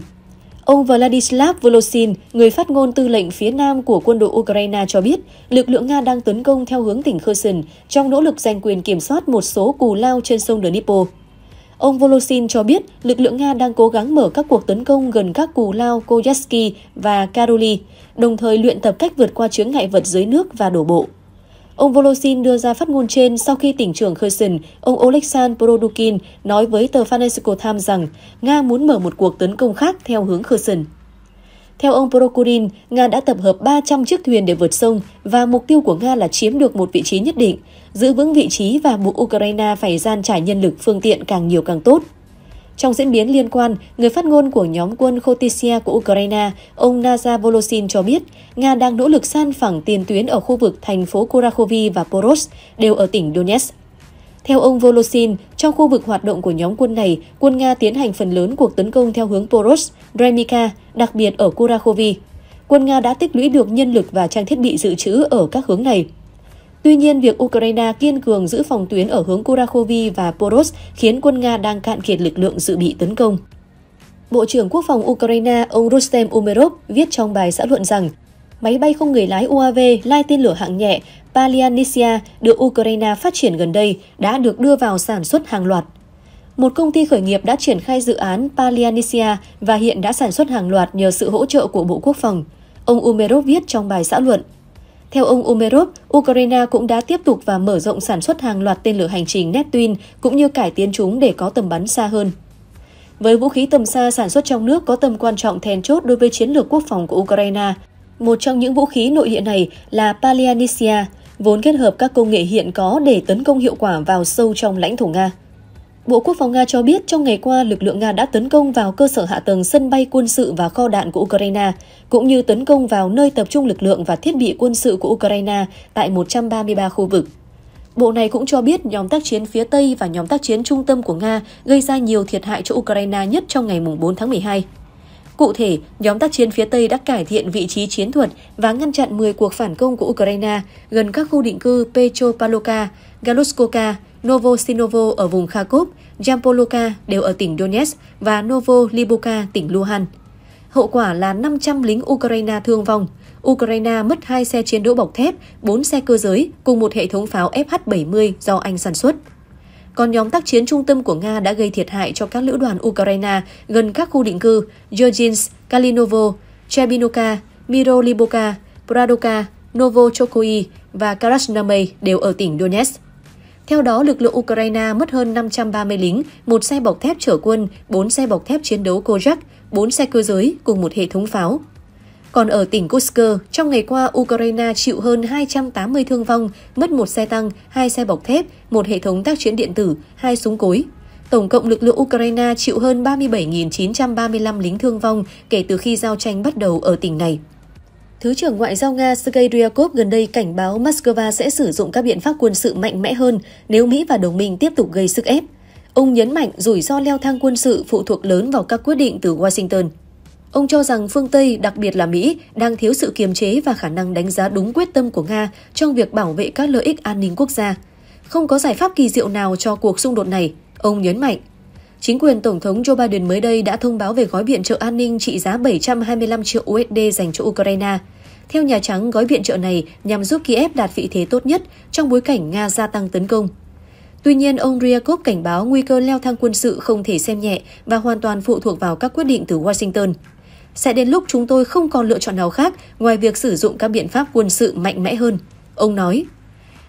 Ông Vladislav Volosin, người phát ngôn tư lệnh phía nam của quân đội Ukraine cho biết, lực lượng Nga đang tấn công theo hướng tỉnh Kherson trong nỗ lực giành quyền kiểm soát một số cù lao trên sông Dnipro. Ông Volosin cho biết lực lượng Nga đang cố gắng mở các cuộc tấn công gần các cù lao Koyaski và Karoli, đồng thời luyện tập cách vượt qua chướng ngại vật dưới nước và đổ bộ. Ông Volosin đưa ra phát ngôn trên sau khi tỉnh trưởng Kherson, ông Oleksandr Produkin, nói với tờ Financial Times rằng Nga muốn mở một cuộc tấn công khác theo hướng Kherson. Theo ông Prokurin, Nga đã tập hợp 300 chiếc thuyền để vượt sông và mục tiêu của Nga là chiếm được một vị trí nhất định, giữ vững vị trí và buộc Ukraine phải gian trải nhân lực phương tiện càng nhiều càng tốt. Trong diễn biến liên quan, người phát ngôn của nhóm quân Khotisia của Ukraine, ông Naza volosin cho biết, Nga đang nỗ lực san phẳng tiền tuyến ở khu vực thành phố Kurakhovi và Poros, đều ở tỉnh Donetsk. Theo ông volosin trong khu vực hoạt động của nhóm quân này, quân Nga tiến hành phần lớn cuộc tấn công theo hướng Poros, Remika, đặc biệt ở Kurakhovi. Quân Nga đã tích lũy được nhân lực và trang thiết bị dự trữ ở các hướng này. Tuy nhiên, việc Ukraine kiên cường giữ phòng tuyến ở hướng Kurakhovi và Poros khiến quân Nga đang cạn kiệt lực lượng dự bị tấn công. Bộ trưởng Quốc phòng Ukraine ông Rustem Umerov viết trong bài xã luận rằng máy bay không người lái UAV lai tên lửa hạng nhẹ Palianisia được Ukraine phát triển gần đây đã được đưa vào sản xuất hàng loạt. Một công ty khởi nghiệp đã triển khai dự án Palianisia và hiện đã sản xuất hàng loạt nhờ sự hỗ trợ của Bộ Quốc phòng. Ông Umerov viết trong bài xã luận. Theo ông Umerov, Ukraine cũng đã tiếp tục và mở rộng sản xuất hàng loạt tên lửa hành trình Neptune cũng như cải tiến chúng để có tầm bắn xa hơn. Với vũ khí tầm xa sản xuất trong nước có tầm quan trọng then chốt đối với chiến lược quốc phòng của Ukraine, một trong những vũ khí nội địa này là Palianisia, vốn kết hợp các công nghệ hiện có để tấn công hiệu quả vào sâu trong lãnh thổ Nga. Bộ Quốc phòng Nga cho biết trong ngày qua, lực lượng Nga đã tấn công vào cơ sở hạ tầng sân bay quân sự và kho đạn của Ukraine, cũng như tấn công vào nơi tập trung lực lượng và thiết bị quân sự của Ukraine tại 133 khu vực. Bộ này cũng cho biết nhóm tác chiến phía Tây và nhóm tác chiến trung tâm của Nga gây ra nhiều thiệt hại cho Ukraine nhất trong ngày 4 tháng 12. Cụ thể, nhóm tác chiến phía Tây đã cải thiện vị trí chiến thuật và ngăn chặn 10 cuộc phản công của Ukraine gần các khu định cư Petropavlovka, Galuskoka, Novosinovo ở vùng Kharkov, Jampoloka đều ở tỉnh Donetsk và Novo Novolibovka tỉnh Luhan. Hậu quả là 500 lính Ukraine thương vong. Ukraine mất 2 xe chiến đấu bọc thép, 4 xe cơ giới cùng một hệ thống pháo FH-70 do Anh sản xuất. Còn nhóm tác chiến trung tâm của Nga đã gây thiệt hại cho các lữ đoàn Ukraine gần các khu định cư Georgins, Kalinovo, Chebinoka, Miroliboka, Pradoka, Novochokoi và Krasnamay đều ở tỉnh Donetsk. Theo đó, lực lượng Ukraine mất hơn 530 lính, một xe bọc thép chở quân, 4 xe bọc thép chiến đấu Kozak, 4 xe cơ giới cùng một hệ thống pháo. Còn ở tỉnh Kursk, trong ngày qua, Ukraine chịu hơn 280 thương vong, mất một xe tăng, hai xe bọc thép, một hệ thống tác chiến điện tử, hai súng cối. Tổng cộng lực lượng Ukraine chịu hơn 37.935 lính thương vong kể từ khi giao tranh bắt đầu ở tỉnh này. Thứ trưởng Ngoại giao Nga Sergei Ryakov gần đây cảnh báo Moscow sẽ sử dụng các biện pháp quân sự mạnh mẽ hơn nếu Mỹ và đồng minh tiếp tục gây sức ép. Ông nhấn mạnh rủi ro leo thang quân sự phụ thuộc lớn vào các quyết định từ Washington. Ông cho rằng phương Tây, đặc biệt là Mỹ, đang thiếu sự kiềm chế và khả năng đánh giá đúng quyết tâm của Nga trong việc bảo vệ các lợi ích an ninh quốc gia. Không có giải pháp kỳ diệu nào cho cuộc xung đột này, ông nhấn mạnh. Chính quyền Tổng thống Joe Biden mới đây đã thông báo về gói viện trợ an ninh trị giá 725 triệu USD dành cho Ukraine. Theo Nhà Trắng, gói viện trợ này nhằm giúp Kiev đạt vị thế tốt nhất trong bối cảnh Nga gia tăng tấn công. Tuy nhiên, ông Ryakov cảnh báo nguy cơ leo thang quân sự không thể xem nhẹ và hoàn toàn phụ thuộc vào các quyết định từ Washington. Sẽ đến lúc chúng tôi không còn lựa chọn nào khác ngoài việc sử dụng các biện pháp quân sự mạnh mẽ hơn, ông nói.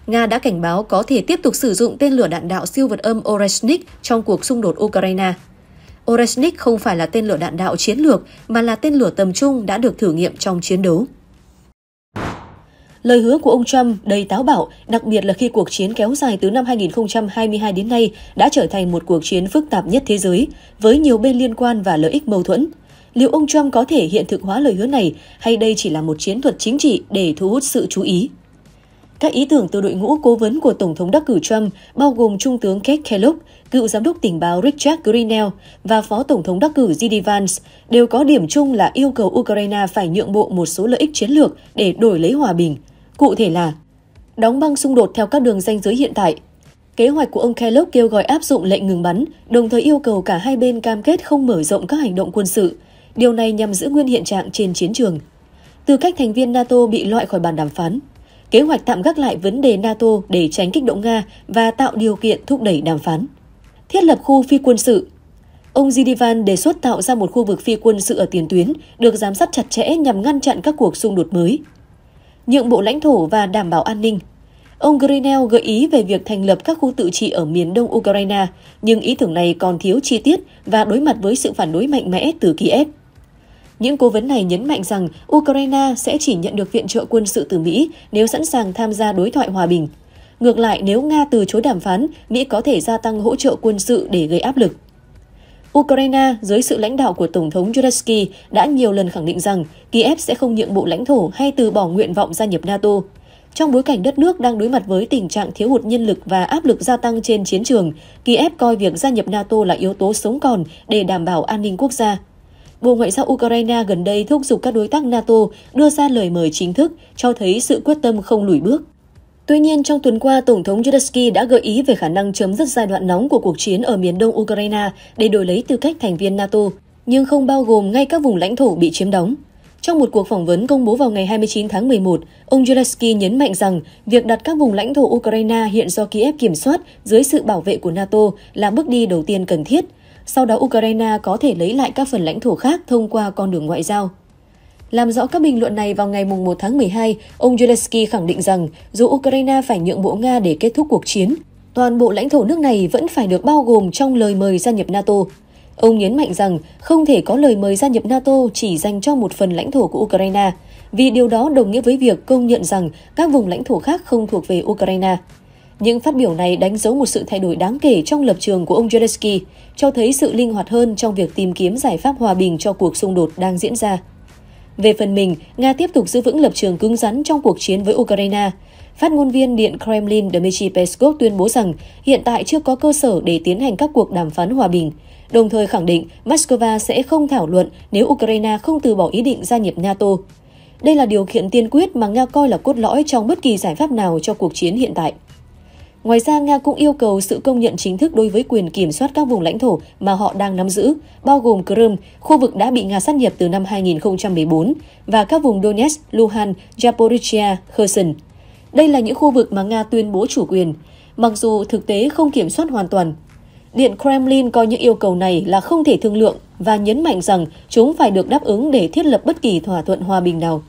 Nga đã cảnh báo có thể tiếp tục sử dụng tên lửa đạn đạo siêu vật âm Oreshnik trong cuộc xung đột Ukraine. Oreshnik không phải là tên lửa đạn đạo chiến lược mà là tên lửa tầm trung đã được thử nghiệm trong chiến đấu. Lời hứa của ông Trump đầy táo bạo, đặc biệt là khi cuộc chiến kéo dài từ năm 2022 đến nay đã trở thành một cuộc chiến phức tạp nhất thế giới, với nhiều bên liên quan và lợi ích mâu thuẫn. Liệu ông Trump có thể hiện thực hóa lời hứa này hay đây chỉ là một chiến thuật chính trị để thu hút sự chú ý? Các ý tưởng từ đội ngũ cố vấn của Tổng thống đắc cử Trump bao gồm Trung tướng Kate Kellogg, cựu giám đốc tình báo Richard Grenell và Phó Tổng thống đắc cử J.D. Vance đều có điểm chung là yêu cầu Ukraine phải nhượng bộ một số lợi ích chiến lược để đổi lấy hòa bình. Cụ thể là đóng băng xung đột theo các đường ranh giới hiện tại. Kế hoạch của ông Kellogg kêu gọi áp dụng lệnh ngừng bắn, đồng thời yêu cầu cả hai bên cam kết không mở rộng các hành động quân sự. Điều này nhằm giữ nguyên hiện trạng trên chiến trường. Tư cách thành viên NATO bị loại khỏi bàn đàm phán, kế hoạch tạm gác lại vấn đề NATO để tránh kích động Nga và tạo điều kiện thúc đẩy đàm phán. Thiết lập khu phi quân sự Ông Zidivan đề xuất tạo ra một khu vực phi quân sự ở tiền tuyến, được giám sát chặt chẽ nhằm ngăn chặn các cuộc xung đột mới. Nhượng bộ lãnh thổ và đảm bảo an ninh Ông Grenell gợi ý về việc thành lập các khu tự trị ở miền đông Ukraine, nhưng ý tưởng này còn thiếu chi tiết và đối mặt với sự phản đối mạnh mẽ từ Kiev. Những cố vấn này nhấn mạnh rằng Ukraine sẽ chỉ nhận được viện trợ quân sự từ Mỹ nếu sẵn sàng tham gia đối thoại hòa bình. Ngược lại, nếu Nga từ chối đàm phán, Mỹ có thể gia tăng hỗ trợ quân sự để gây áp lực. Ukraine, dưới sự lãnh đạo của Tổng thống Zelensky, đã nhiều lần khẳng định rằng Kiev sẽ không nhượng bộ lãnh thổ hay từ bỏ nguyện vọng gia nhập NATO. Trong bối cảnh đất nước đang đối mặt với tình trạng thiếu hụt nhân lực và áp lực gia tăng trên chiến trường, Kiev coi việc gia nhập NATO là yếu tố sống còn để đảm bảo an ninh quốc gia. Bộ Ngoại giao Ukraine gần đây thúc giục các đối tác NATO đưa ra lời mời chính thức, cho thấy sự quyết tâm không lùi bước. Tuy nhiên, trong tuần qua, Tổng thống Zelensky đã gợi ý về khả năng chấm dứt giai đoạn nóng của cuộc chiến ở miền đông Ukraine để đổi lấy tư cách thành viên NATO, nhưng không bao gồm ngay các vùng lãnh thổ bị chiếm đóng. Trong một cuộc phỏng vấn công bố vào ngày 29 tháng 11, ông Zelensky nhấn mạnh rằng việc đặt các vùng lãnh thổ Ukraine hiện do Kiev kiểm soát dưới sự bảo vệ của NATO là bước đi đầu tiên cần thiết – sau đó Ukraine có thể lấy lại các phần lãnh thổ khác thông qua con đường ngoại giao. Làm rõ các bình luận này vào ngày 1 tháng 12, ông Zelensky khẳng định rằng dù Ukraine phải nhượng bộ Nga để kết thúc cuộc chiến, toàn bộ lãnh thổ nước này vẫn phải được bao gồm trong lời mời gia nhập NATO. Ông nhấn mạnh rằng không thể có lời mời gia nhập NATO chỉ dành cho một phần lãnh thổ của Ukraine, vì điều đó đồng nghĩa với việc công nhận rằng các vùng lãnh thổ khác không thuộc về Ukraine. Những phát biểu này đánh dấu một sự thay đổi đáng kể trong lập trường của ông Zelensky, cho thấy sự linh hoạt hơn trong việc tìm kiếm giải pháp hòa bình cho cuộc xung đột đang diễn ra. Về phần mình, Nga tiếp tục giữ vững lập trường cứng rắn trong cuộc chiến với Ukraine. Phát ngôn viên Điện Kremlin Dmitry Peskov tuyên bố rằng hiện tại chưa có cơ sở để tiến hành các cuộc đàm phán hòa bình, đồng thời khẳng định Moscow sẽ không thảo luận nếu Ukraine không từ bỏ ý định gia nhập NATO. Đây là điều kiện tiên quyết mà Nga coi là cốt lõi trong bất kỳ giải pháp nào cho cuộc chiến hiện tại. Ngoài ra, Nga cũng yêu cầu sự công nhận chính thức đối với quyền kiểm soát các vùng lãnh thổ mà họ đang nắm giữ, bao gồm Crimea, khu vực đã bị Nga sát nhập từ năm 2014, và các vùng Donetsk, luhansk Zaporizhia, Kherson. Đây là những khu vực mà Nga tuyên bố chủ quyền, mặc dù thực tế không kiểm soát hoàn toàn. Điện Kremlin coi những yêu cầu này là không thể thương lượng và nhấn mạnh rằng chúng phải được đáp ứng để thiết lập bất kỳ thỏa thuận hòa bình nào.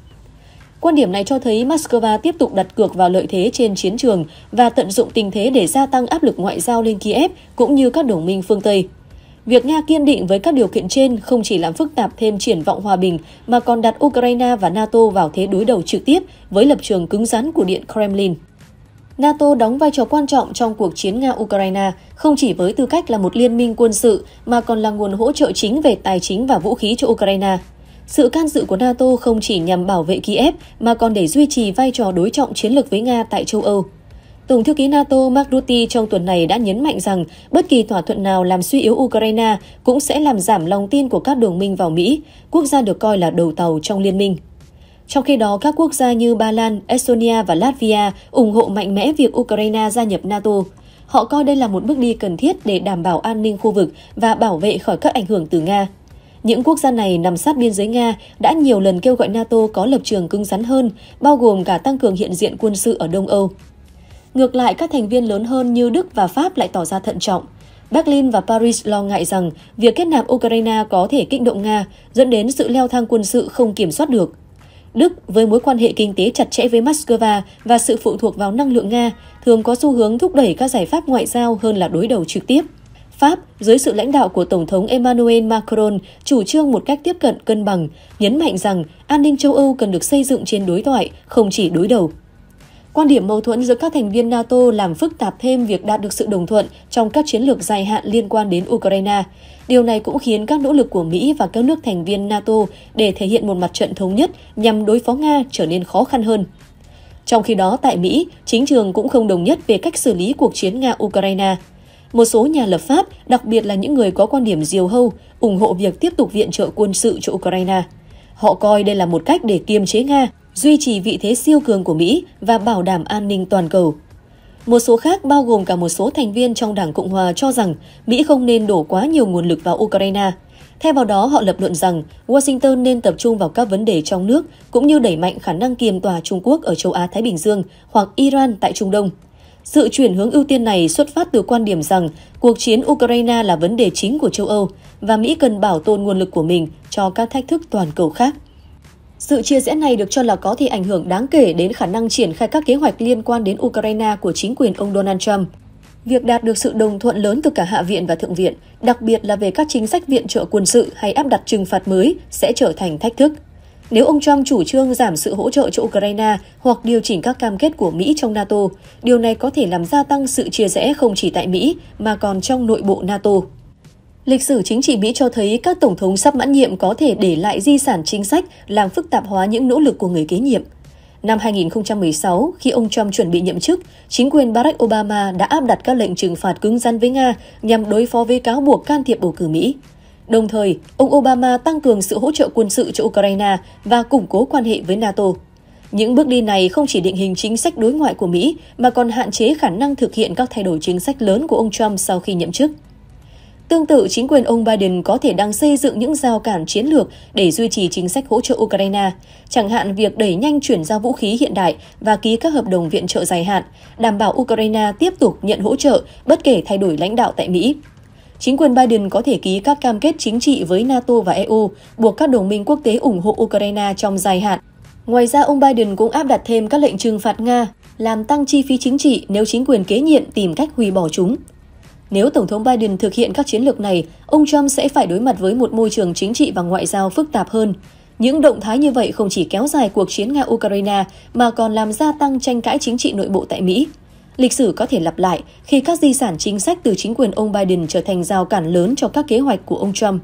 Quan điểm này cho thấy Moscow tiếp tục đặt cược vào lợi thế trên chiến trường và tận dụng tình thế để gia tăng áp lực ngoại giao lên Kiev cũng như các đồng minh phương Tây. Việc Nga kiên định với các điều kiện trên không chỉ làm phức tạp thêm triển vọng hòa bình mà còn đặt Ukraine và NATO vào thế đối đầu trực tiếp với lập trường cứng rắn của Điện Kremlin. NATO đóng vai trò quan trọng trong cuộc chiến Nga-Ukraine, không chỉ với tư cách là một liên minh quân sự mà còn là nguồn hỗ trợ chính về tài chính và vũ khí cho Ukraine. Sự can dự của NATO không chỉ nhằm bảo vệ Kiev mà còn để duy trì vai trò đối trọng chiến lược với Nga tại châu Âu. Tổng thư ký NATO Mark Rutte trong tuần này đã nhấn mạnh rằng bất kỳ thỏa thuận nào làm suy yếu Ukraine cũng sẽ làm giảm lòng tin của các đồng minh vào Mỹ, quốc gia được coi là đầu tàu trong liên minh. Trong khi đó, các quốc gia như Ba Lan, Estonia và Latvia ủng hộ mạnh mẽ việc Ukraine gia nhập NATO. Họ coi đây là một bước đi cần thiết để đảm bảo an ninh khu vực và bảo vệ khỏi các ảnh hưởng từ Nga. Những quốc gia này nằm sát biên giới Nga đã nhiều lần kêu gọi NATO có lập trường cứng rắn hơn, bao gồm cả tăng cường hiện diện quân sự ở Đông Âu. Ngược lại, các thành viên lớn hơn như Đức và Pháp lại tỏ ra thận trọng. Berlin và Paris lo ngại rằng việc kết nạp Ukraine có thể kích động Nga, dẫn đến sự leo thang quân sự không kiểm soát được. Đức, với mối quan hệ kinh tế chặt chẽ với Moscow và sự phụ thuộc vào năng lượng Nga, thường có xu hướng thúc đẩy các giải pháp ngoại giao hơn là đối đầu trực tiếp. Pháp, dưới sự lãnh đạo của Tổng thống Emmanuel Macron, chủ trương một cách tiếp cận cân bằng, nhấn mạnh rằng an ninh châu Âu cần được xây dựng trên đối thoại, không chỉ đối đầu. Quan điểm mâu thuẫn giữa các thành viên NATO làm phức tạp thêm việc đạt được sự đồng thuận trong các chiến lược dài hạn liên quan đến Ukraine. Điều này cũng khiến các nỗ lực của Mỹ và các nước thành viên NATO để thể hiện một mặt trận thống nhất nhằm đối phó Nga trở nên khó khăn hơn. Trong khi đó, tại Mỹ, chính trường cũng không đồng nhất về cách xử lý cuộc chiến Nga-Ukraine. Một số nhà lập pháp, đặc biệt là những người có quan điểm diều hâu, ủng hộ việc tiếp tục viện trợ quân sự cho Ukraine. Họ coi đây là một cách để kiềm chế Nga, duy trì vị thế siêu cường của Mỹ và bảo đảm an ninh toàn cầu. Một số khác bao gồm cả một số thành viên trong Đảng Cộng Hòa cho rằng Mỹ không nên đổ quá nhiều nguồn lực vào Ukraine. Theo vào đó, họ lập luận rằng Washington nên tập trung vào các vấn đề trong nước cũng như đẩy mạnh khả năng kiềm tòa Trung Quốc ở châu Á-Thái Bình Dương hoặc Iran tại Trung Đông. Sự chuyển hướng ưu tiên này xuất phát từ quan điểm rằng cuộc chiến Ukraine là vấn đề chính của châu Âu và Mỹ cần bảo tồn nguồn lực của mình cho các thách thức toàn cầu khác. Sự chia rẽ này được cho là có thể ảnh hưởng đáng kể đến khả năng triển khai các kế hoạch liên quan đến Ukraine của chính quyền ông Donald Trump. Việc đạt được sự đồng thuận lớn từ cả Hạ viện và Thượng viện, đặc biệt là về các chính sách viện trợ quân sự hay áp đặt trừng phạt mới, sẽ trở thành thách thức. Nếu ông Trump chủ trương giảm sự hỗ trợ cho Ukraine hoặc điều chỉnh các cam kết của Mỹ trong NATO, điều này có thể làm gia tăng sự chia rẽ không chỉ tại Mỹ mà còn trong nội bộ NATO. Lịch sử chính trị Mỹ cho thấy các tổng thống sắp mãn nhiệm có thể để lại di sản chính sách làm phức tạp hóa những nỗ lực của người kế nhiệm. Năm 2016, khi ông Trump chuẩn bị nhậm chức, chính quyền Barack Obama đã áp đặt các lệnh trừng phạt cứng rắn với Nga nhằm đối phó với cáo buộc can thiệp bầu cử Mỹ. Đồng thời, ông Obama tăng cường sự hỗ trợ quân sự cho Ukraine và củng cố quan hệ với NATO. Những bước đi này không chỉ định hình chính sách đối ngoại của Mỹ mà còn hạn chế khả năng thực hiện các thay đổi chính sách lớn của ông Trump sau khi nhậm chức. Tương tự, chính quyền ông Biden có thể đang xây dựng những giao cản chiến lược để duy trì chính sách hỗ trợ Ukraine, chẳng hạn việc đẩy nhanh chuyển giao vũ khí hiện đại và ký các hợp đồng viện trợ dài hạn, đảm bảo Ukraine tiếp tục nhận hỗ trợ bất kể thay đổi lãnh đạo tại Mỹ. Chính quyền Biden có thể ký các cam kết chính trị với NATO và EU, buộc các đồng minh quốc tế ủng hộ Ukraine trong dài hạn. Ngoài ra, ông Biden cũng áp đặt thêm các lệnh trừng phạt Nga, làm tăng chi phí chính trị nếu chính quyền kế nhiệm tìm cách hủy bỏ chúng. Nếu Tổng thống Biden thực hiện các chiến lược này, ông Trump sẽ phải đối mặt với một môi trường chính trị và ngoại giao phức tạp hơn. Những động thái như vậy không chỉ kéo dài cuộc chiến Nga-Ukraine mà còn làm gia tăng tranh cãi chính trị nội bộ tại Mỹ. Lịch sử có thể lặp lại khi các di sản chính sách từ chính quyền ông Biden trở thành rào cản lớn cho các kế hoạch của ông Trump.